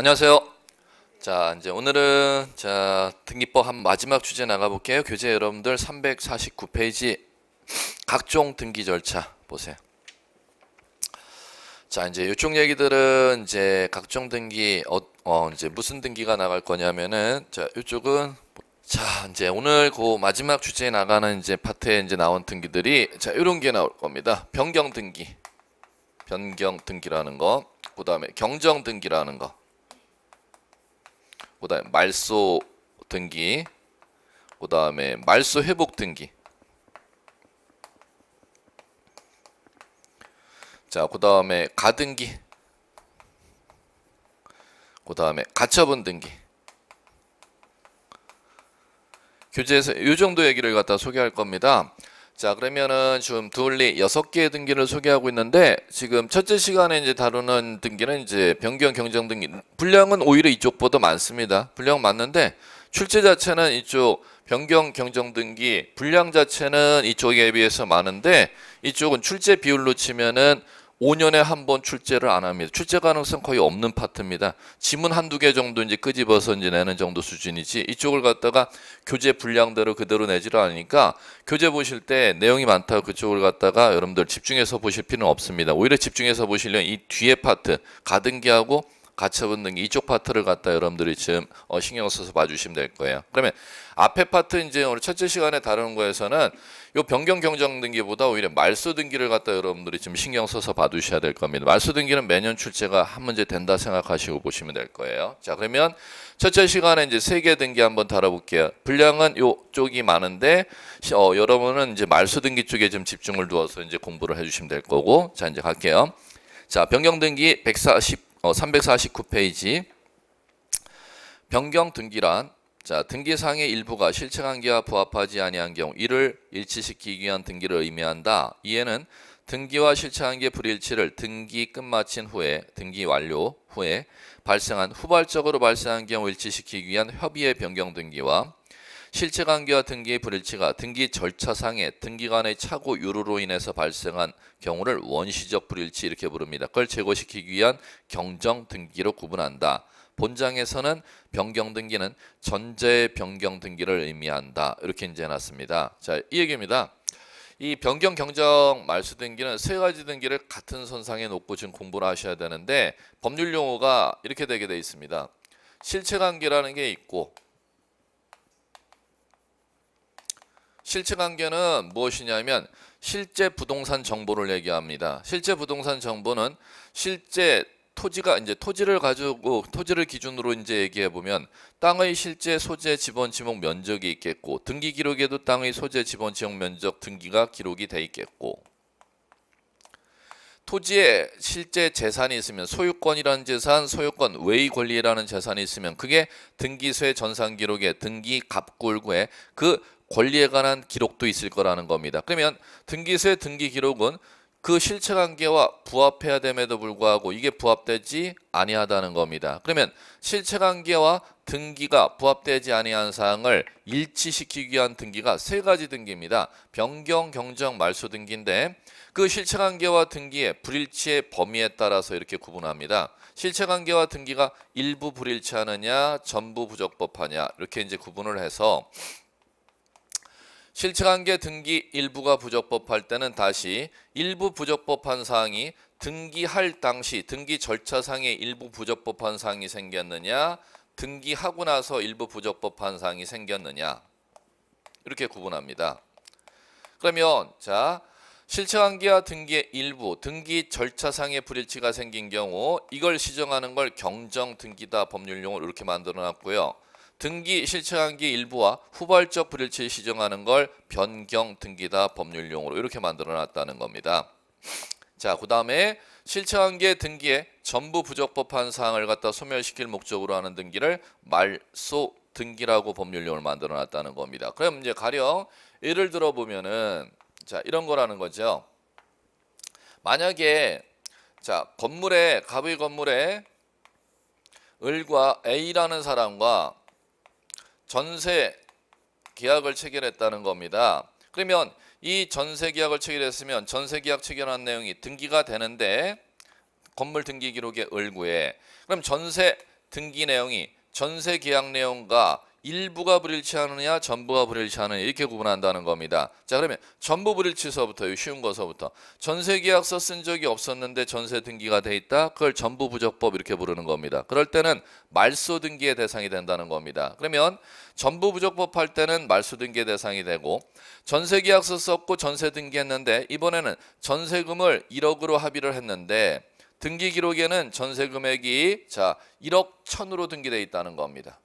안녕하세요. 자, 이제 오늘은 자, 등기법 한 마지막 주제 나가 볼게요. 교재 여러분들 349페이지 각종 등기 절차 보세요. 자, 이제 이쪽 얘기들은 이제 각종 등기 어, 어 이제 무슨 등기가 나갈 거냐면은 자, 이쪽은 자, 이제 오늘 그 마지막 주제에 나가는 이제 파트에 이제 나온 등기들이 자, 이런 게 나올 겁니다. 변경 등기. 변경 등기라는 거. 그다음에 경정 등기라는 거. 그다음 말소 등기 그다음에 말소 회복 등기 자, 그 다음에 가등기 그 다음에 가처분 등기 교재에서 이 정도 얘기를 갖다 소개할 겁니다. 자 그러면은 지금 둘리 여섯 개의 등기를 소개하고 있는데 지금 첫째 시간에 이제 다루는 등기는 이제 변경 경정 등기 분량은 오히려 이쪽보다 많습니다 분량 많는데 출제 자체는 이쪽 변경 경정 등기 분량 자체는 이쪽에 비해서 많은데 이쪽은 출제 비율로 치면은 5년에 한 번 출제를 안 합니다. 출제 가능성 거의 없는 파트입니다. 지문 한두 개 정도 이제 끄집어서 이제 내는 정도 수준이지 이쪽을 갖다가 교재 분량대로 그대로 내지를 않으니까 교재 보실 때 내용이 많다 그쪽을 갖다가 여러분들 집중해서 보실 필요는 없습니다. 오히려 집중해서 보시려면 이 뒤에 파트 가등기하고 가처분 등기 이쪽 파트를 갖다 여러분들이 지금 어, 신경 써서 봐주시면 될 거예요. 그러면 앞에 파트 이제 오늘 첫째 시간에 다루는 거에서는 요 변경 경정 등기보다 오히려 말소 등기를 갖다 여러분들이 좀 신경 써서 봐두셔야 될 겁니다. 말소 등기는 매년 출제가 한 문제 된다 생각하시고 보시면 될 거예요. 자 그러면 첫째 시간에 이제 세 개 등기 한번 다뤄볼게요. 분량은 요쪽이 많은데 어, 여러분은 이제 말소 등기 쪽에 좀 집중을 두어서 이제 공부를 해주시면 될 거고 자 이제 갈게요. 자 변경 등기 140 어, 349페이지 변경 등기란 자, 등기상의 일부가 실체관계와 부합하지 아니한 경우 이를 일치시키기 위한 등기를 의미한다. 이에는 등기와 실체관계 불일치를 등기 끝마친 후에 등기 완료 후에 발생한 후발적으로 발생한 경우 일치시키기 위한 협의의 변경 등기와 실체관계와 등기의 불일치가 등기 절차상의 등기관의 차고 유로로 인해서 발생한 경우를 원시적 불일치 이렇게 부릅니다. 그걸 제거시키기 위한 경정 등기로 구분한다. 본장에서는 변경 등기는 전제 변경 등기를 의미한다. 이렇게 이제 해놨습니다. 자, 이 얘기입니다. 이 변경 경정 말소 등기는 세 가지 등기를 같은 선상에 놓고 지금 공부를 하셔야 되는데 법률 용어가 이렇게 되게 돼 있습니다. 실체 관계라는 게 있고 실체 관계는 무엇이냐면 실제 부동산 정보를 얘기합니다. 실제 부동산 정보는 실제 토지가 이제 토지를 가지고 토지를 기준으로 이제 얘기해 보면 땅의 실제 소재 지번 지목 면적이 있겠고 등기 기록에도 땅의 소재 지번 지목 면적 등기가 기록이 돼 있겠고 토지에 실제 재산이 있으면 소유권이라는 재산, 소유권 외의 권리라는 재산이 있으면 그게 등기소의 전산 기록에 등기 갑골구에 그 권리에 관한 기록도 있을 거라는 겁니다. 그러면 등기소의 등기 기록은 그 실체 관계와 부합해야 됨에도 불구하고 이게 부합되지 아니하다는 겁니다. 그러면 실체 관계와 등기가 부합되지 아니한 사항을 일치시키기 위한 등기가 세 가지 등기입니다. 변경, 경정, 말소 등기인데 그 실체 관계와 등기의 불일치의 범위에 따라서 이렇게 구분합니다. 실체 관계와 등기가 일부 불일치하느냐, 전부 부적법하냐 이렇게 이제 구분을 해서 실체관계 등기 일부가 부적법할 때는 다시 일부 부적법한 사항이 등기할 당시 등기 절차상에 일부 부적법한 사항이 생겼느냐 등기하고 나서 일부 부적법한 사항이 생겼느냐 이렇게 구분합니다. 그러면 자 실체관계와 등기의 일부 등기 절차상의 불일치가 생긴 경우 이걸 시정하는 걸 경정등기다 법률용어로 이렇게 만들어 놨고요. 등기 실체관계 일부와 후발적 불일치를 시정하는 걸 변경 등기다 법률용으로 이렇게 만들어 놨다는 겁니다. 자, 그 다음에 실체관계 등기에 전부 부적법한 사항을 갖다 소멸시킬 목적으로 하는 등기를 말소 등기라고 법률용을 만들어 놨다는 겁니다. 그럼 이제 가령 예를 들어 보면은 자, 이런 거라는 거죠. 만약에 자, 건물에 갑의 건물에 을과 A라는 사람과 전세 계약을 체결했다는 겁니다. 그러면 이 전세 계약을 체결했으면 전세 계약 체결한 내용이 등기가 되는데 건물 등기 기록의 을구에 그럼 전세 등기 내용이 전세 계약 내용과 일부가 불일치하느냐 전부가 불일치하느냐 이렇게 구분한다는 겁니다. 자 그러면 전부 불일치서부터 쉬운 거서부터 전세계약서 쓴 적이 없었는데 전세 등기가 돼 있다. 그걸 전부 부적법 이렇게 부르는 겁니다. 그럴 때는 말소 등기의 대상이 된다는 겁니다. 그러면 전부 부적법 할 때는 말소 등기의 대상이 되고 전세계약서 썼고 전세 등기했는데 이번에는 전세금을 1억으로 합의를 했는데 등기 기록에는 전세 금액이 자 1억 1000으로 등기돼 있다는 겁니다.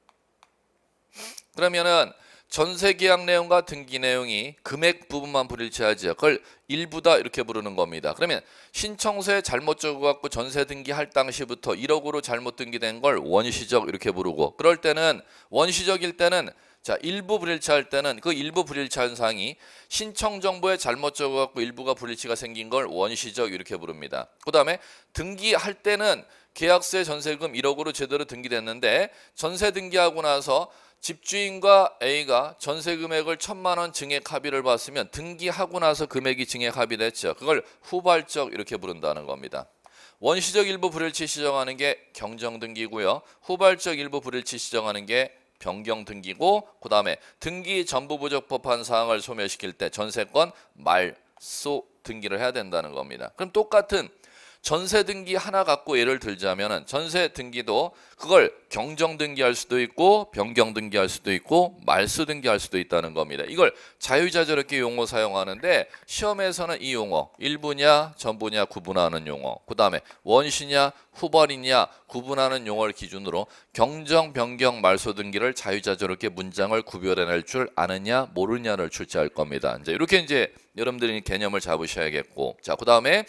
그러면은 전세계약 내용과 등기 내용이 금액 부분만 불일치하지요. 그걸 일부다 이렇게 부르는 겁니다. 그러면 신청서에 잘못 적어갖고 전세 등기할 당시부터 1억으로 잘못 등기된 걸 원시적 이렇게 부르고 그럴 때는 원시적일 때는 자 일부 불일치할 때는 그 일부 불일치한 사이 신청 정보에 잘못 적어갖고 일부가 불일치가 생긴 걸 원시적 이렇게 부릅니다. 그 다음에 등기할 때는 계약세 전세금 1억으로 제대로 등기됐는데 전세 등기하고 나서 집주인과 A가 전세 금액을 천만 원 증액 합의를 봤으면 등기하고 나서 금액이 증액 합의됐죠 그걸 후발적 이렇게 부른다는 겁니다. 원시적 일부 불일치 시정하는 게 경정등기고요. 후발적 일부 불일치 시정하는 게 변경등기고 그 다음에 등기 전부 부적법한 사항을 소멸시킬 때 전세권 말소 등기를 해야 된다는 겁니다. 그럼 똑같은 전세 등기 하나 갖고 예를 들자면 전세 등기도 그걸 경정 등기할 수도 있고 변경 등기할 수도 있고 말수 등기할 수도 있다는 겁니다. 이걸 자유자재롭게 용어 사용하는데 시험에서는 이 용어 일부냐 전부냐 구분하는 용어 그다음에 원시냐 후벌이냐 구분하는 용어를 기준으로 경정 변경 말소 등기를 자유자재롭게 문장을 구별해낼 줄 아느냐 모르냐를 출제할 겁니다. 이제 이렇게 이제 여러분들이 개념을 잡으셔야겠고 자 그다음에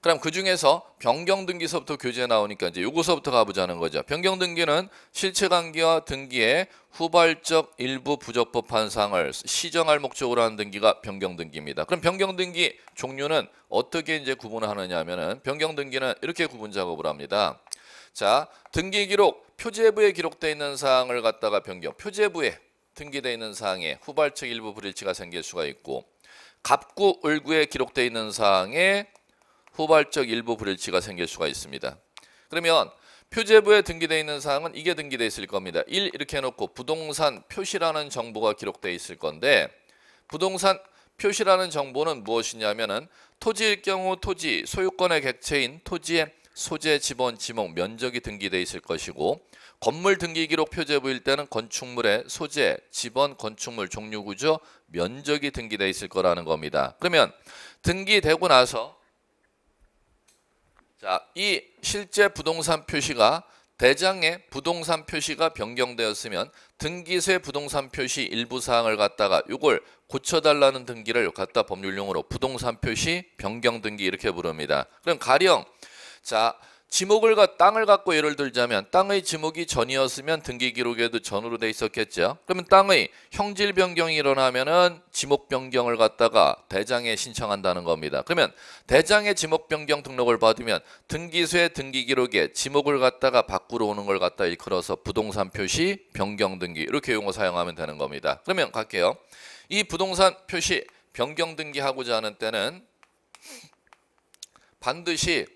그럼 그 중에서 변경 등기서부터 교재 나오니까 이제 요거서부터 가보자는 거죠. 변경 등기는 실체 관계와 등기의 후발적 일부 부적법판상을 시정할 목적으로 하는 등기가 변경 등기입니다. 그럼 변경 등기 종류는 어떻게 이제 구분을 하느냐면은 변경 등기는 이렇게 구분 작업을 합니다. 자, 등기 기록 표제부에 기록되어 있는 사항을 갖다가 변경 표제부에 등기되어 있는 사항에 후발적 일부 불일치가 생길 수가 있고 갑구 을구에 기록되어 있는 사항에 후발적 일부 불일치가 생길 수가 있습니다. 그러면 표제부에 등기되어 있는 사항은 이게 등기되어 있을 겁니다. 1 이렇게 해놓고 부동산 표시라는 정보가 기록되어 있을 건데 부동산 표시라는 정보는 무엇이냐면은 토지일 경우 토지 소유권의 객체인 토지의 소재, 지번, 지목, 면적이 등기돼 있을 것이고 건물 등기 기록 표제부일 때는 건축물의 소재, 지번, 건축물 종류 구조, 면적이 등기돼 있을 거라는 겁니다. 그러면 등기되고 나서 자, 이 실제 부동산 표시가 대장의 부동산 표시가 변경되었으면 등기세 부동산 표시 일부 사항을 갖다가 이걸 고쳐달라는 등기를 갖다 법률용으로 부동산 표시 변경 등기 이렇게 부릅니다. 그럼 가령 자 지목을 가, 땅을 갖고 예를 들자면 땅의 지목이 전이었으면 등기 기록에도 전으로 돼 있었겠죠. 그러면 땅의 형질 변경이 일어나면은 지목 변경을 갖다가 대장에 신청한다는 겁니다. 그러면 대장의 지목 변경 등록을 받으면 등기소의 등기 기록에 지목을 갖다가 밖으로 오는 걸 갖다 일컬어서 부동산 표시 변경 등기 이렇게 용어 사용하면 되는 겁니다. 그러면 갈게요. 이 부동산 표시 변경 등기하고자 하는 때는 반드시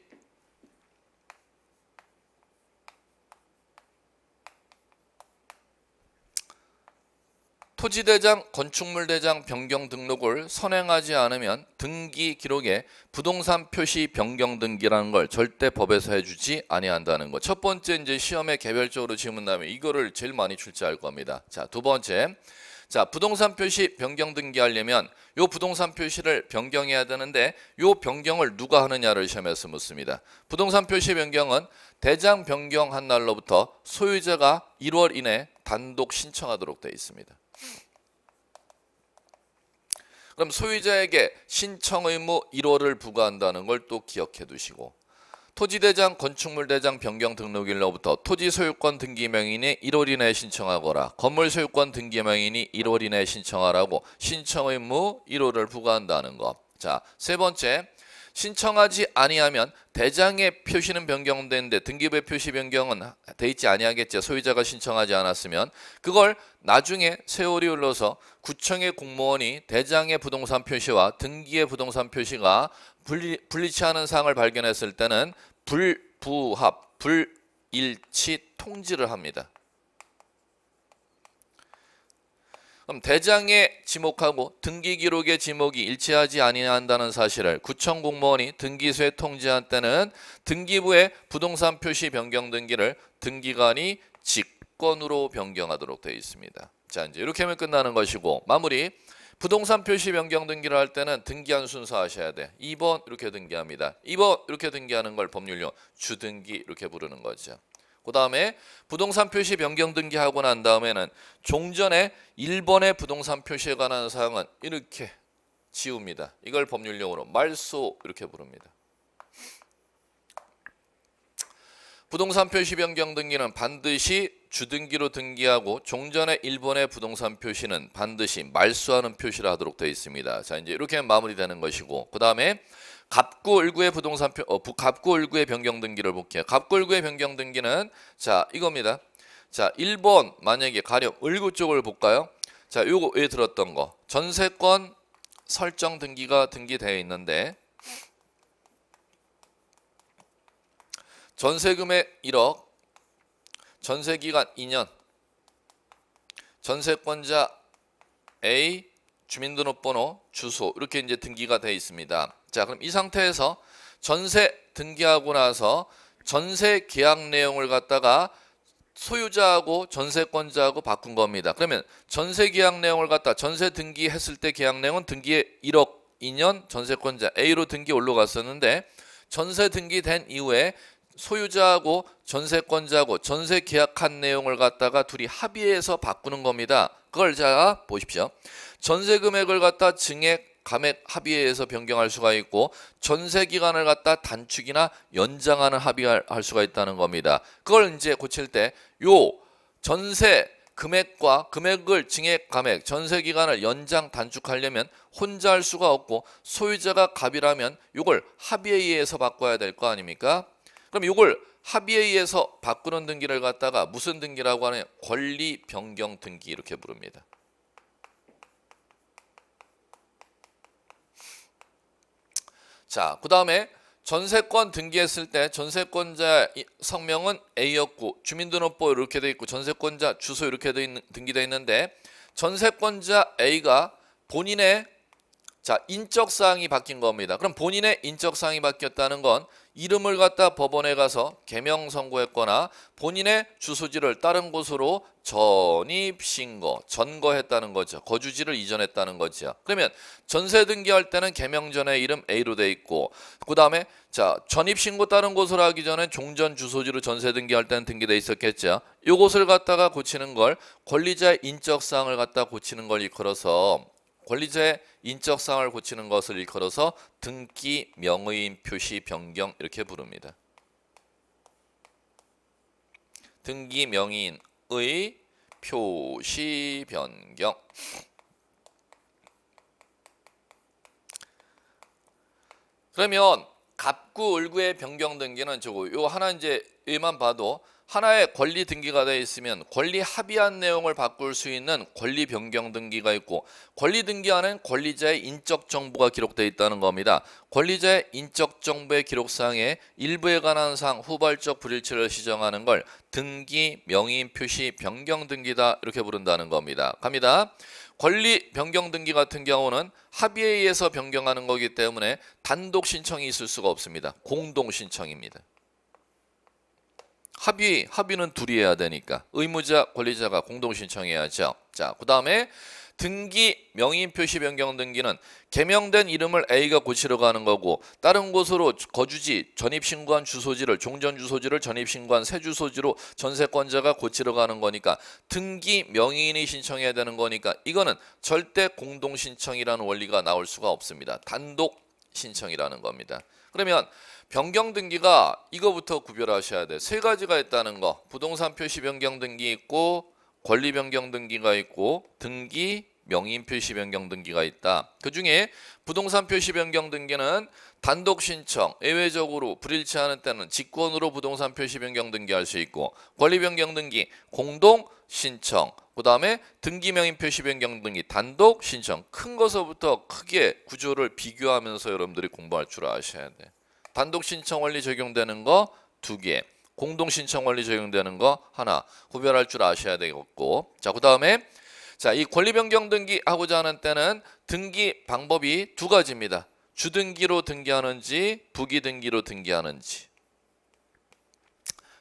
토지대장, 건축물대장 변경 등록을 선행하지 않으면 등기 기록에 부동산 표시 변경 등기라는 걸 절대 법에서 해주지 아니한다는 거. 첫 번째 이제 시험에 개별적으로 질문 나면 이거를 제일 많이 출제할 겁니다. 자, 두 번째. 자, 부동산 표시 변경 등기하려면 요 부동산 표시를 변경해야 되는데 요 변경을 누가 하느냐를 시험에서 묻습니다. 부동산 표시 변경은 대장 변경한 날로부터 소유자가 1월 이내 단독 신청하도록 되어 있습니다. 그럼 소유자에게 신청 의무 1호를 부과한다는 걸 또 기억해 두시고 토지대장, 건축물대장 변경 등록일로부터 토지 소유권 등기 명인이 1월 이내에 신청하거라. 건물 소유권 등기 명인이 1월 이내에 신청하라고 신청 의무 1호를 부과한다는 것. 자, 세 번째 신청하지 아니하면 대장의 표시는 변경되는데 등기부의 표시 변경은 돼 있지 아니하겠죠. 소유자가 신청하지 않았으면 그걸 나중에 세월이 흘러서 구청의 공무원이 대장의 부동산 표시와 등기의 부동산 표시가 분리, 분리치 않은 사항을 발견했을 때는 불부합, 불일치 통지를 합니다. 그럼 대장에 지목하고 등기 기록의 지목이 일치하지 아니한다는 사실을 구청 공무원이 등기소에 통지한 때는 등기부에 부동산 표시 변경 등기를 등기관이 직권으로 변경하도록 되어 있습니다. 자 이제 이렇게 하면 끝나는 것이고 마무리 부동산 표시 변경 등기를 할 때는 등기한 순서 하셔야 돼. 2번 이렇게 등기합니다. 2번 이렇게 등기하는 걸 법률용 주등기 이렇게 부르는 거죠. 그 다음에 부동산 표시 변경 등기하고 난 다음에는 종전에 1번의 부동산 표시에 관한 사항은 이렇게 지웁니다. 이걸 법률용어로 말소 이렇게 부릅니다. 부동산 표시 변경 등기는 반드시 주등기로 등기하고 종전에 일본의 부동산 표시는 반드시 말소하는 표시를 하도록 되어 있습니다. 자 이제 이렇게 마무리되는 것이고 그 다음에 갑구 을구의 부동산 어, 갑구 을구의 변경 등기를 볼게요. 갑구 을구의 변경 등기는 자 이겁니다. 자 1번 만약에 가령 을구 쪽을 볼까요? 자 요거 왜 들었던 거 전세권 설정 등기가 등기되어 있는데 전세금액 1억 전세기간 2년 전세권자 A 주민등록번호 주소 이렇게 이제 등기가 되어 있습니다. 자, 그럼 이 상태에서 전세 등기하고 나서 전세 계약 내용을 갖다가 소유자하고 전세권자하고 바꾼 겁니다. 그러면 전세 계약 내용을 갖다 전세 등기했을 때 계약 내용은 등기에 1억 2년 전세권자 A로 등기 올라갔었는데 전세 등기된 이후에 소유자하고 전세권자하고 전세 계약한 내용을 갖다가 둘이 합의해서 바꾸는 겁니다. 그걸 자 보십시오. 전세 금액을 갖다 증액 감액 합의에서 변경할 수가 있고 전세 기간을 갖다 단축이나 연장하는 합의할 수가 있다는 겁니다. 그걸 이제 고칠 때 요 전세 금액과 금액을 증액 감액 전세 기간을 연장 단축하려면 혼자 할 수가 없고 소유자가 갑이라면 요걸 합의에 의해서 바꿔야 될 거 아닙니까? 그럼 요걸 합의에 의해서 바꾸는 등기를 갖다가 무슨 등기라고 하는 권리 변경 등기 이렇게 부릅니다. 자, 그 다음에 전세권 등기했을 때 전세권자 성명은 A였고 주민등록부 이렇게 돼 있고 전세권자 주소 이렇게 돼 있는, 등기돼 있는데 전세권자 A가 본인의 자 인적 사항이 바뀐 겁니다. 그럼 본인의 인적 사항이 바뀌었다는 건 이름을 갖다 법원에 가서 개명 선고했거나 본인의 주소지를 다른 곳으로 전입 신고, 전거했다는 거죠. 거주지를 이전했다는 거죠. 그러면 전세 등기할 때는 개명 전에 이름 A로 돼 있고 그다음에 자, 전입 신고 다른 곳으로 하기 전에 종전 주소지로 전세 등기할 때는 등기돼 있었겠죠. 요것을 갖다가 고치는 걸 권리자의 인적 사항을 갖다 고치는 걸이끌어서 권리자의 인적 상황을 고치는 것을 일컬어서 등기 명의인 표시 변경 이렇게 부릅니다. 등기 명의인의 표시 변경 그러면 갑구 을구의 변경 등기는 저거 요 하나 이제 얘만 봐도 하나의 권리 등기가 되어 있으면 권리 합의한 내용을 바꿀 수 있는 권리 변경 등기가 있고 권리 등기안은 권리자의 인적 정보가 기록되어 있다는 겁니다. 권리자의 인적 정보의 기록상에 일부에 관한 사항 후발적 불일치를 시정하는 걸 등기 명인 표시 변경 등기다 이렇게 부른다는 겁니다. 갑니다. 권리 변경 등기 같은 경우는 합의에 의해서 변경하는 거기 때문에 단독 신청이 있을 수가 없습니다. 공동 신청입니다. 합의, 합의는 둘이 해야 되니까 의무자, 권리자가 공동 신청해야죠. 자, 그 다음에 등기 명인 표시 변경 등기는 개명된 이름을 A가 고치러 가는 거고 다른 곳으로 거주지 전입 신고한 주소지를 종전 주소지를 전입 신고한 새 주소지로 전세권자가 고치러 가는 거니까 등기 명인이 신청해야 되는 거니까 이거는 절대 공동 신청이라는 원리가 나올 수가 없습니다. 단독 신청이라는 겁니다. 그러면 변경 등기가 이거부터 구별하셔야 돼. 세 가지가 있다는 거. 부동산 표시 변경 등기 있고 권리 변경 등기가 있고 등기 명인 표시 변경 등기가 있다. 그중에 부동산 표시 변경 등기는 단독 신청, 예외적으로 불일치하는 때는 직권으로 부동산 표시 변경 등기할 수 있고 권리 변경 등기 공동 신청, 그다음에 등기 명인 표시 변경 등기 단독 신청 큰 것서부터 크게 구조를 비교하면서 여러분들이 공부할 줄 아셔야 돼. 단독 신청 원리 적용되는 거 두 개, 공동 신청 원리 적용되는 거 하나 구별할 줄 아셔야 되겠고 자 그다음에 자 이 권리 변경 등기 하고자 하는 때는 등기 방법이 두 가지입니다. 주등기로 등기하는지 부기등기로 등기하는지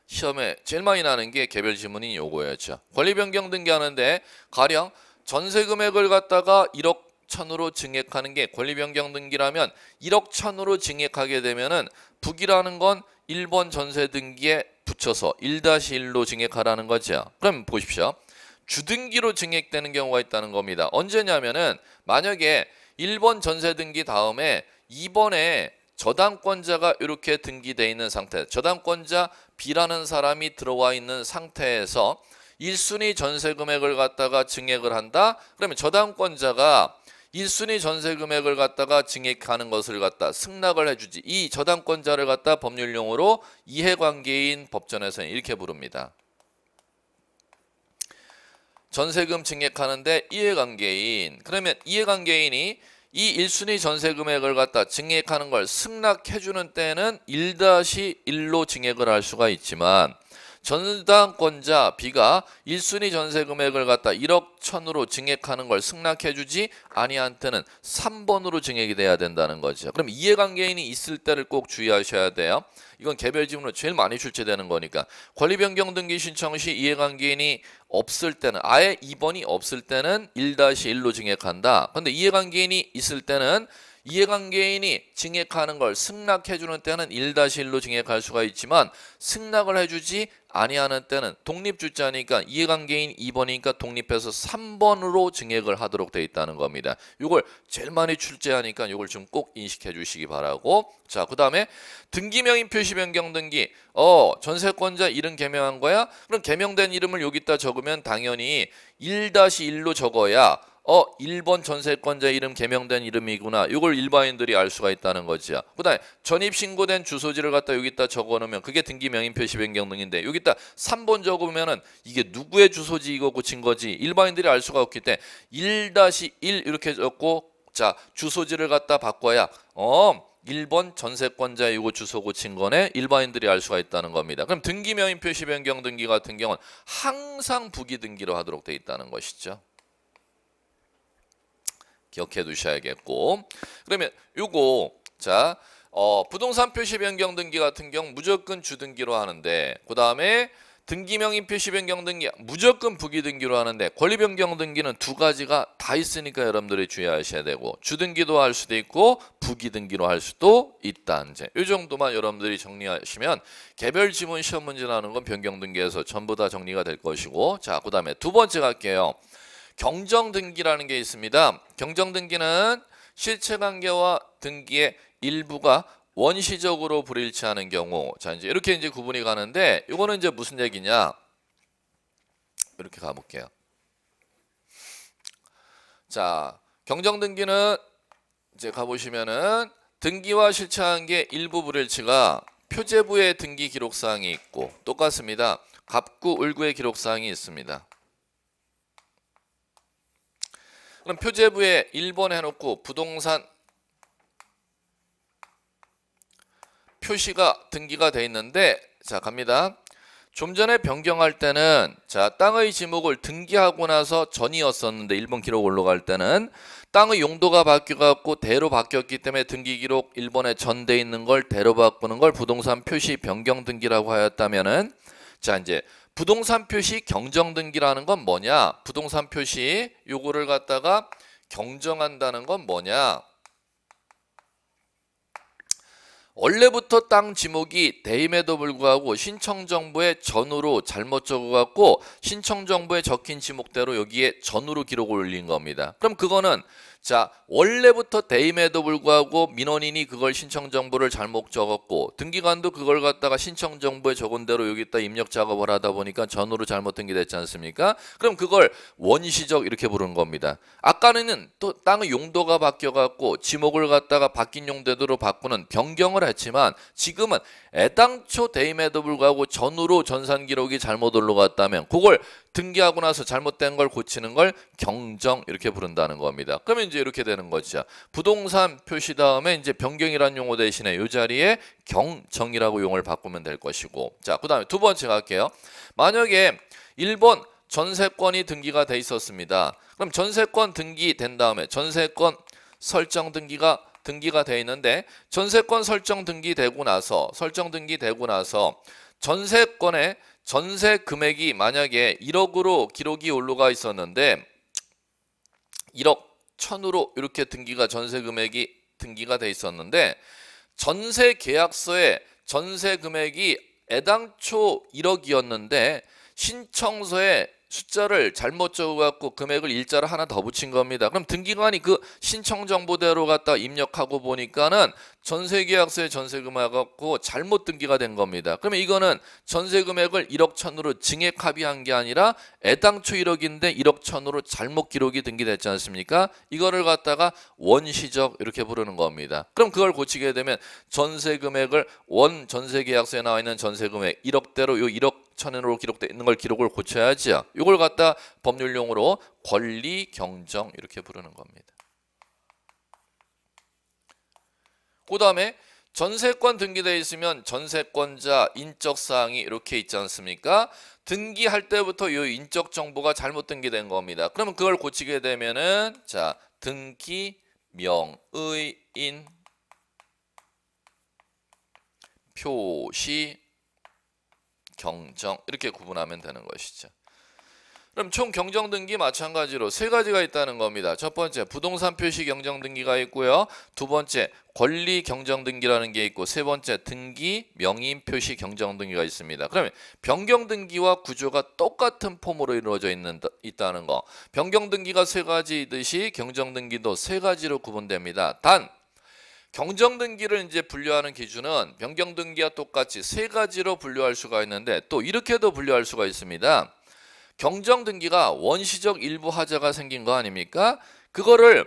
시험에 제일 많이 나는 게 개별 지문인 요거였죠. 권리 변경 등기하는데 가령 전세 금액을 갖다가 1억 천으로 증액하는 게 권리변경 등기라면 1억 천으로 증액하게 되면은 북이라는 건 1번 전세 등기에 붙여서 1-1로 증액하라는 거죠. 그럼 보십시오. 주등기로 증액되는 경우가 있다는 겁니다. 언제냐면은 만약에 1번 전세 등기 다음에 2번에 저당권자가 이렇게 등기되어 있는 상태 저당권자 B라는 사람이 들어와 있는 상태에서 1순위 전세 금액을 갖다가 증액을 한다 그러면 저당권자가 1순위 전세 금액을 갖다가 증액하는 것을 갖다 승낙을 해주지 이 저당권자를 갖다 법률용어로 이해관계인 법전에서는 이렇게 부릅니다. 전세금 증액하는데 이해관계인 그러면 이해관계인이 이 1순위 전세금액을 갖다 증액하는 걸 승낙해주는 때는 1-1로 증액을 할 수가 있지만 전당권자 B가 1순위 전세 금액을 갖다 1억 천으로 증액하는 걸 승낙해 주지 아니한테는 3번으로 증액이 돼야 된다는 거죠. 그럼 이해관계인이 있을 때를 꼭 주의하셔야 돼요. 이건 개별 지문으로 제일 많이 출제되는 거니까 권리 변경 등기 신청 시 이해관계인이 없을 때는 아예 2번이 없을 때는 1-1로 증액한다. 근데 이해관계인이 있을 때는 이해관계인이 증액하는 걸 승낙해주는 때는 1-1로 증액할 수가 있지만 승낙을 해주지 아니하는 때는 독립주자니까 이해관계인 2번이니까 독립해서 3번으로 증액을 하도록 돼 있다는 겁니다. 이걸 제일 많이 출제하니까 이걸 좀 꼭 인식해 주시기 바라고 자그 다음에 등기명인 표시 변경 등기 어 전세권자 이름 개명한 거야? 그럼 개명된 이름을 여기다 적으면 당연히 1-1로 적어야 어 일본 전세권자 이름 개명된 이름이구나 이걸 일반인들이 알 수가 있다는 거죠 그다음에 전입 신고된 주소지를 갖다 여기다 적어놓으면 그게 등기 명인표 시변경 등인데 여기다 3번 적으면은 이게 누구의 주소지 이거 고친 거지 일반인들이 알 수가 없기 때문에 1-1 이렇게 적고 자 주소지를 갖다 바꿔야 어 일본 전세권자 요구 주소 고친 거네 일반인들이 알 수가 있다는 겁니다. 그럼 등기명인 표시 변경 등기 같은 경우는 항상 부기 등기로 하도록 돼 있다는 것이죠. 기억해 두셔야겠고 그러면 요거 자 어, 부동산 표시 변경 등기 같은 경우 무조건 주등기로 하는데 그 다음에 등기명인 표시 변경 등기 무조건 부기 등기로 하는데 권리 변경 등기는 두 가지가 다 있으니까 여러분들이 주의하셔야 되고 주등기도 할 수도 있고 부기 등기로 할 수도 있다 이제 이 정도만 여러분들이 정리하시면 개별 지문 시험 문제라는 건 변경 등기에서 전부 다 정리가 될 것이고 자 그다음에 두 번째 갈게요. 경정등기라는 게 있습니다. 경정등기는 실체관계와 등기의 일부가 원시적으로 불일치하는 경우 자 이제 이렇게 이제 구분이 가는데 이거는 이제 무슨 얘기냐 이렇게 가볼게요 자 경정등기는 이제 가보시면은 등기와 실체관계 일부 불일치가 표제부의 등기 기록사항이 있고 똑같습니다 갑구 을구의 기록사항이 있습니다 그럼 표제부에 1번 해놓고 부동산 표시가 등기가 돼 있는데 자 갑니다. 좀 전에 변경할 때는 자 땅의 지목을 등기하고 나서 전이었었는데 1번 기록 올라갈 때는 땅의 용도가 바뀌어갖고 대로 바뀌었기 때문에 등기 기록 1번에 전돼 있는 걸 대로 바꾸는 걸 부동산 표시 변경 등기라고 하였다면은 자 이제 부동산 표시 경정등기라는 건 뭐냐? 부동산 표시 요거를 갖다가 경정한다는 건 뭐냐? 원래부터 땅 지목이 대임에도 불구하고 신청 정부의 전후로 잘못 적어갖고 신청 정부에 적힌 지목대로 여기에 전후로 기록을 올린 겁니다. 그럼 그거는 자 원래부터 대임에도 불구하고 민원인이 그걸 신청 정보를 잘못 적었고 등기관도 그걸 갖다가 신청 정보에 적은 대로 여기다 입력 작업을 하다 보니까 전후로 잘못 등기됐지 않습니까? 그럼 그걸 원시적 이렇게 부르는 겁니다. 아까는 또 땅의 용도가 바뀌어갖고 지목을 갖다가 바뀐 용도대로 바꾸는 변경을 했지만 지금은 애당초 대임에도 불구하고 전후로 전산 기록이 잘못 올라갔다면 그걸 등기하고 나서 잘못된 걸 고치는 걸 경정 이렇게 부른다는 겁니다. 그러면 이제 이렇게 되는 거죠. 부동산 표시 다음에 이제 변경이란 용어 대신에 이 자리에 경정이라고 용어를 바꾸면 될 것이고 자, 그 다음에 두 번째 갈게요. 만약에 1번 전세권이 등기가 돼 있었습니다. 그럼 전세권 등기된 다음에 전세권 설정 등기가 등기가 돼 있는데 전세권 설정 등기되고 나서 설정 등기되고 나서 전세권에 전세 금액이 만약에 1억으로 기록이 올라가 있었는데 1억 천으로 이렇게 등기가 전세 금액이 등기가 돼 있었는데 전세 계약서에 전세 금액이 애당초 1억이었는데 신청서에 숫자를 잘못 적어갖고 금액을 일자로 하나 더 붙인 겁니다. 그럼 등기관이 그 신청 정보대로 갖다 입력하고 보니까는 전세계약서에 전세금갖고 잘못 등기가 된 겁니다. 그러면 이거는 전세금액을 1억 천으로 증액 합의한 게 아니라 애당초 1억인데 1억 천으로 잘못 기록이 등기됐지 않습니까? 이거를 갖다가 원시적 이렇게 부르는 겁니다. 그럼 그걸 고치게 되면 전세금액을 원 전세계약서에 나와 있는 전세금액 1억대로 요 1억 천연으로 기록되어 있는 걸 기록을 고쳐야지요. 이걸 갖다 법률용어로 권리 경정 이렇게 부르는 겁니다. 그 다음에 전세권 등기되어 있으면 전세권자 인적 사항이 이렇게 있지 않습니까? 등기할 때부터 이 인적 정보가 잘못 등기된 겁니다. 그러면 그걸 고치게 되면은 자 등기 명의인 표시 경정 이렇게 구분하면 되는 것이죠. 그럼 총 경정 등기 마찬가지로 세 가지가 있다는 겁니다. 첫 번째 부동산 표시 경정 등기가 있고요. 두 번째 권리 경정 등기라는 게 있고 세 번째 등기 명인 표시 경정 등기가 있습니다. 그러면 변경 등기와 구조가 똑같은 폼으로 이루어져 있는 있다는 거. 변경 등기가 세 가지이듯이 경정 등기도 세 가지로 구분됩니다. 단 경정등기를 이제 분류하는 기준은 변경등기와 똑같이 세 가지로 분류할 수가 있는데 또 이렇게도 분류할 수가 있습니다. 경정등기가 원시적 일부 하자가 생긴 거 아닙니까? 그거를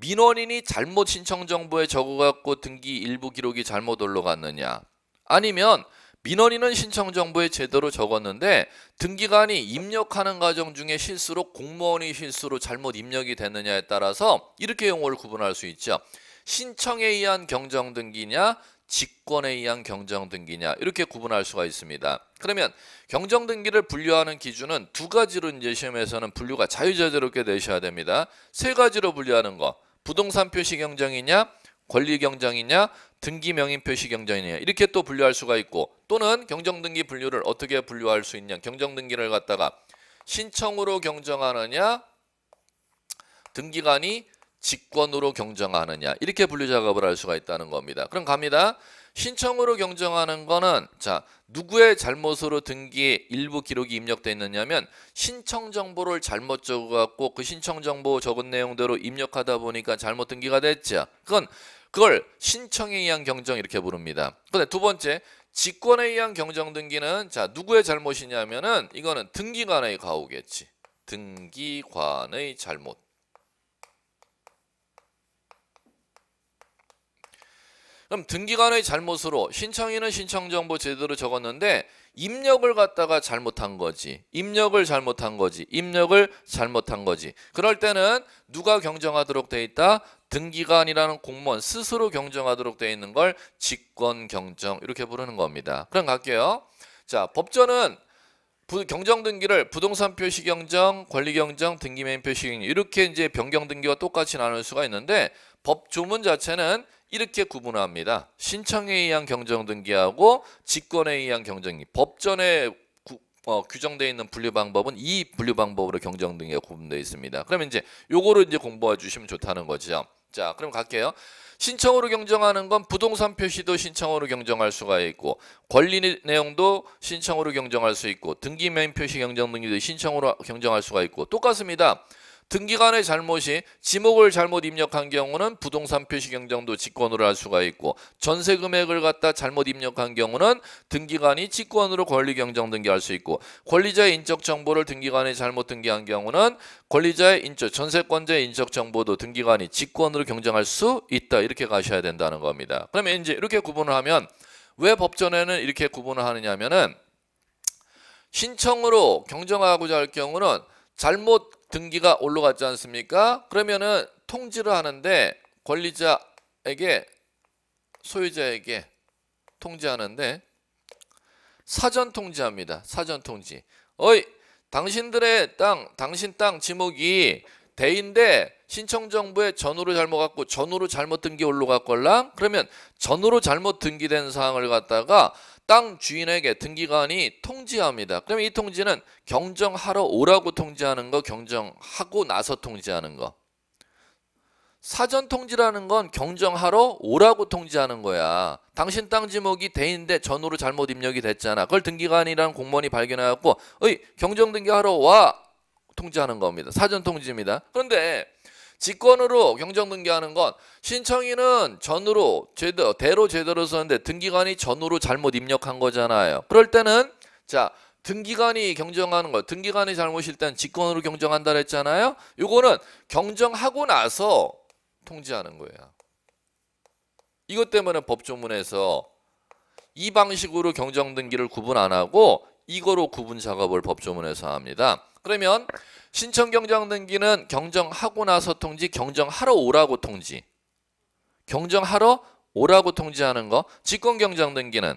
민원인이 잘못 신청 정보에 적어갖고 등기 일부 기록이 잘못 올라갔느냐 아니면 민원인은 신청 정보에 제대로 적었는데 등기관이 입력하는 과정 중에 실수로 공무원이 실수로 잘못 입력이 됐느냐에 따라서 이렇게 용어를 구분할 수 있죠. 신청에 의한 경정 등기냐 직권에 의한 경정 등기냐 이렇게 구분할 수가 있습니다. 그러면 경정 등기를 분류하는 기준은 두 가지로 이제 시험에서는 분류가 자유자재롭게 되셔야 됩니다. 세 가지로 분류하는 거 부동산 표시 경정이냐 권리 경정이냐 등기 명인 표시 경정이냐 이렇게 또 분류할 수가 있고 또는 경정 등기 분류를 어떻게 분류할 수 있냐 경정 등기를 갖다가 신청으로 경정하느냐 등기관이 직권으로 경정하느냐 이렇게 분류 작업을 할 수가 있다는 겁니다. 그럼 갑니다. 신청으로 경정하는 거는 자 누구의 잘못으로 등기에 일부 기록이 입력되어 있느냐면 신청 정보를 잘못 적어갖고 그 신청 정보 적은 내용대로 입력하다 보니까 잘못 등기가 됐죠. 그건 그걸 신청에 의한 경정 이렇게 부릅니다. 근데 두 번째 직권에 의한 경정 등기는 자 누구의 잘못이냐면은 이거는 등기관의 가오겠지. 등기관의 잘못. 그럼 등기관의 잘못으로 신청인은 신청 정보 제대로 적었는데 입력을 갖다가 잘못한 거지. 입력을 잘못한 거지. 입력을 잘못한 거지. 그럴 때는 누가 경정하도록 돼 있다? 등기관이라는 공무원 스스로 경정하도록 돼 있는 걸 직권 경정 이렇게 부르는 겁니다. 그럼 갈게요. 자, 법전은 부, 경정 등기를 부동산 표시 경정, 권리 경정, 등기 매입 표시 경정 이렇게 이제 변경 등기와 똑같이 나눌 수가 있는데 법 조문 자체는 이렇게 구분합니다. 신청에 의한 경정등기하고 직권에 의한 경정이 법전에 구, 어, 규정되어 있는 분류 방법은 이 분류 방법으로 경정등기가 구분되어 있습니다. 그러면 이제 요거를 이제 공부해 주시면 좋다는 거죠. 자, 그럼 갈게요. 신청으로 경정하는 건 부동산 표시도 신청으로 경정할 수가 있고 권리 내용도 신청으로 경정할 수 있고 등기면 표시 경정 등기도 신청으로 경정할 수가 있고 똑같습니다. 등기관의 잘못이 지목을 잘못 입력한 경우는 부동산 표시 경정도 직권으로 할 수가 있고 전세 금액을 갖다 잘못 입력한 경우는 등기관이 직권으로 권리 경정 등기할 수 있고 권리자의 인적 정보를 등기관이 잘못 등기한 경우는 권리자의 인적 전세권자의 인적 정보도 등기관이 직권으로 경정할 수 있다 이렇게 가셔야 된다는 겁니다. 그러면 이제 이렇게 구분을 하면 왜 법전에는 이렇게 구분을 하느냐면은 신청으로 경정하고자 할 경우는 잘못 등기가 올라갔지 않습니까? 그러면은 통지를 하는데 권리자에게 소유자에게 통지하는데 사전 통지합니다. 사전 통지. 어이 당신들의 땅, 당신 땅 지목이 대인데 신청 정부에 전후로 잘못 갖고 전후로 잘못 등기 올라갔걸랑 그러면 전후로 잘못 등기된 사항을 갖다가 땅 주인에게 등기관이 통지합니다. 그럼 이 통지는 경정하러 오라고 통지하는 거, 경정하고 나서 통지하는 거. 사전 통지라는 건 경정하러 오라고 통지하는 거야. 당신 땅 지목이 대인데 전후로 잘못 입력이 됐잖아. 그걸 등기관이라는 공무원이 발견해갖고, 어이 경정 등기하러 와 통지하는 겁니다. 사전 통지입니다. 그런데 직권으로 경정등기하는 건 신청인은 전으로 제대로 대로 제대로 썼는데 등기관이 전으로 잘못 입력한 거잖아요. 그럴 때는 자 등기관이 경정하는 거 등기관이 잘못일 땐 직권으로 경정한다 그랬잖아요. 요거는 경정하고 나서 통지하는 거예요. 이것 때문에 법조문에서 이 방식으로 경정 등기를 구분 안 하고 이거로 구분 작업을 법조문에서 합니다. 그러면 신청 경정 등기는 경정하고 나서 통지, 경정하러 오라고 통지. 경정하러 오라고 통지하는 거. 직권 경정 등기는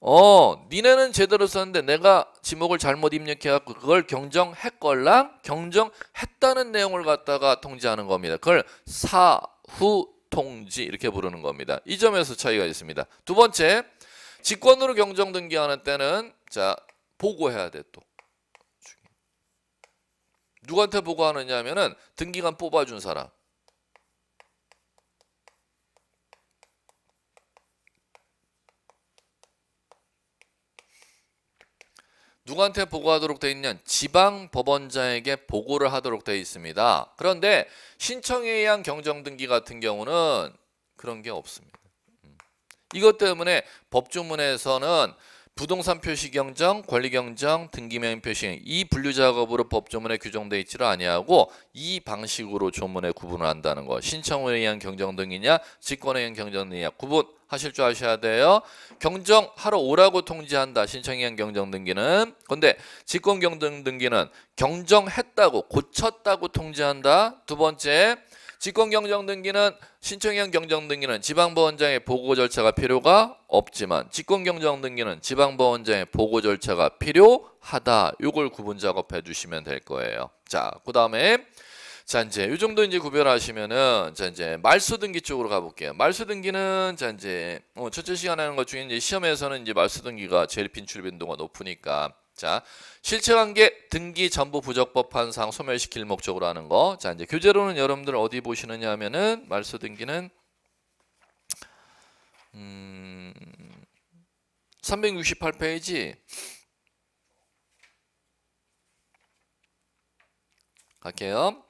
어, 니네는 제대로 썼는데 내가 지목을 잘못 입력해 갖고 그걸 경정했걸랑 경정했다는 내용을 갖다가 통지하는 겁니다. 그걸 사후 통지 이렇게 부르는 겁니다. 이 점에서 차이가 있습니다. 두 번째, 직권으로 경정 등기하는 때는 자, 보고해야 돼 또. 누구한테 보고하느냐 하면은 등기관 뽑아준 사람. 누구한테 보고하도록 돼 있냐? 지방 법원장에게 보고를 하도록 돼 있습니다. 그런데 신청에 의한 경정등기 같은 경우는 그런 게 없습니다. 음. 이것 때문에 법조문에서는 부동산 표시 경정, 권리 경정, 등기명인 표시 이 분류 작업으로 법조문에 규정돼 있지를 아니하고 이 방식으로 조문에 구분을 한다는 거. 신청을 의한 경정 등이냐, 직권에 의한 경정 등이냐 구분 하실 줄 아셔야 돼요. 경정 하러 오라고 통지한다. 신청 의한 경정 등기는. 근데 직권 경정 등기는 경정했다고 고쳤다고 통지한다. 두 번째 직권경정등기는 신청형 경정등기는 지방보원장의 보고 절차가 필요가 없지만 직권경정등기는 지방보원장의 보고 절차가 필요하다. 이걸 구분 작업해 주시면 될 거예요. 자, 그 다음에 자 이제 요 정도 이제 구별하시면은 자 이제 말소 등기 쪽으로 가볼게요. 말소 등기는 자 이제 어, 첫째 시간에 하는 것 중에 이제 시험에서는 이제 말소 등기가 제일 빈출 빈도가 높으니까 자 실체관계 등기 전부 부적법한 상 소멸시킬 목적으로 하는 거. 자, 이제 교재로는 여러분들 어디 보시느냐 하면은 말소 등기는 음 368페이지 갈게요.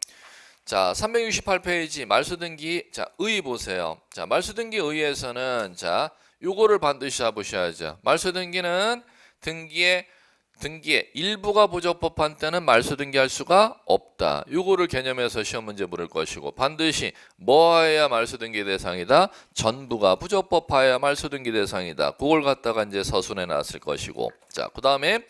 자, 368페이지 말소등기 자, 의 보세요. 자, 말소등기 의에서는 자, 요거를 반드시 잡으셔야죠. 말소등기는 등기의 등기에 일부가 부적법한 때는 말소 등기할 수가 없다. 이거를 개념해서 시험 문제 물을 것이고 반드시 뭐해야 말소 등기 대상이다. 전부가 부적법하야 말소 등기 대상이다. 그걸 갖다가 이제 서순에 놨을 것이고 자 그다음에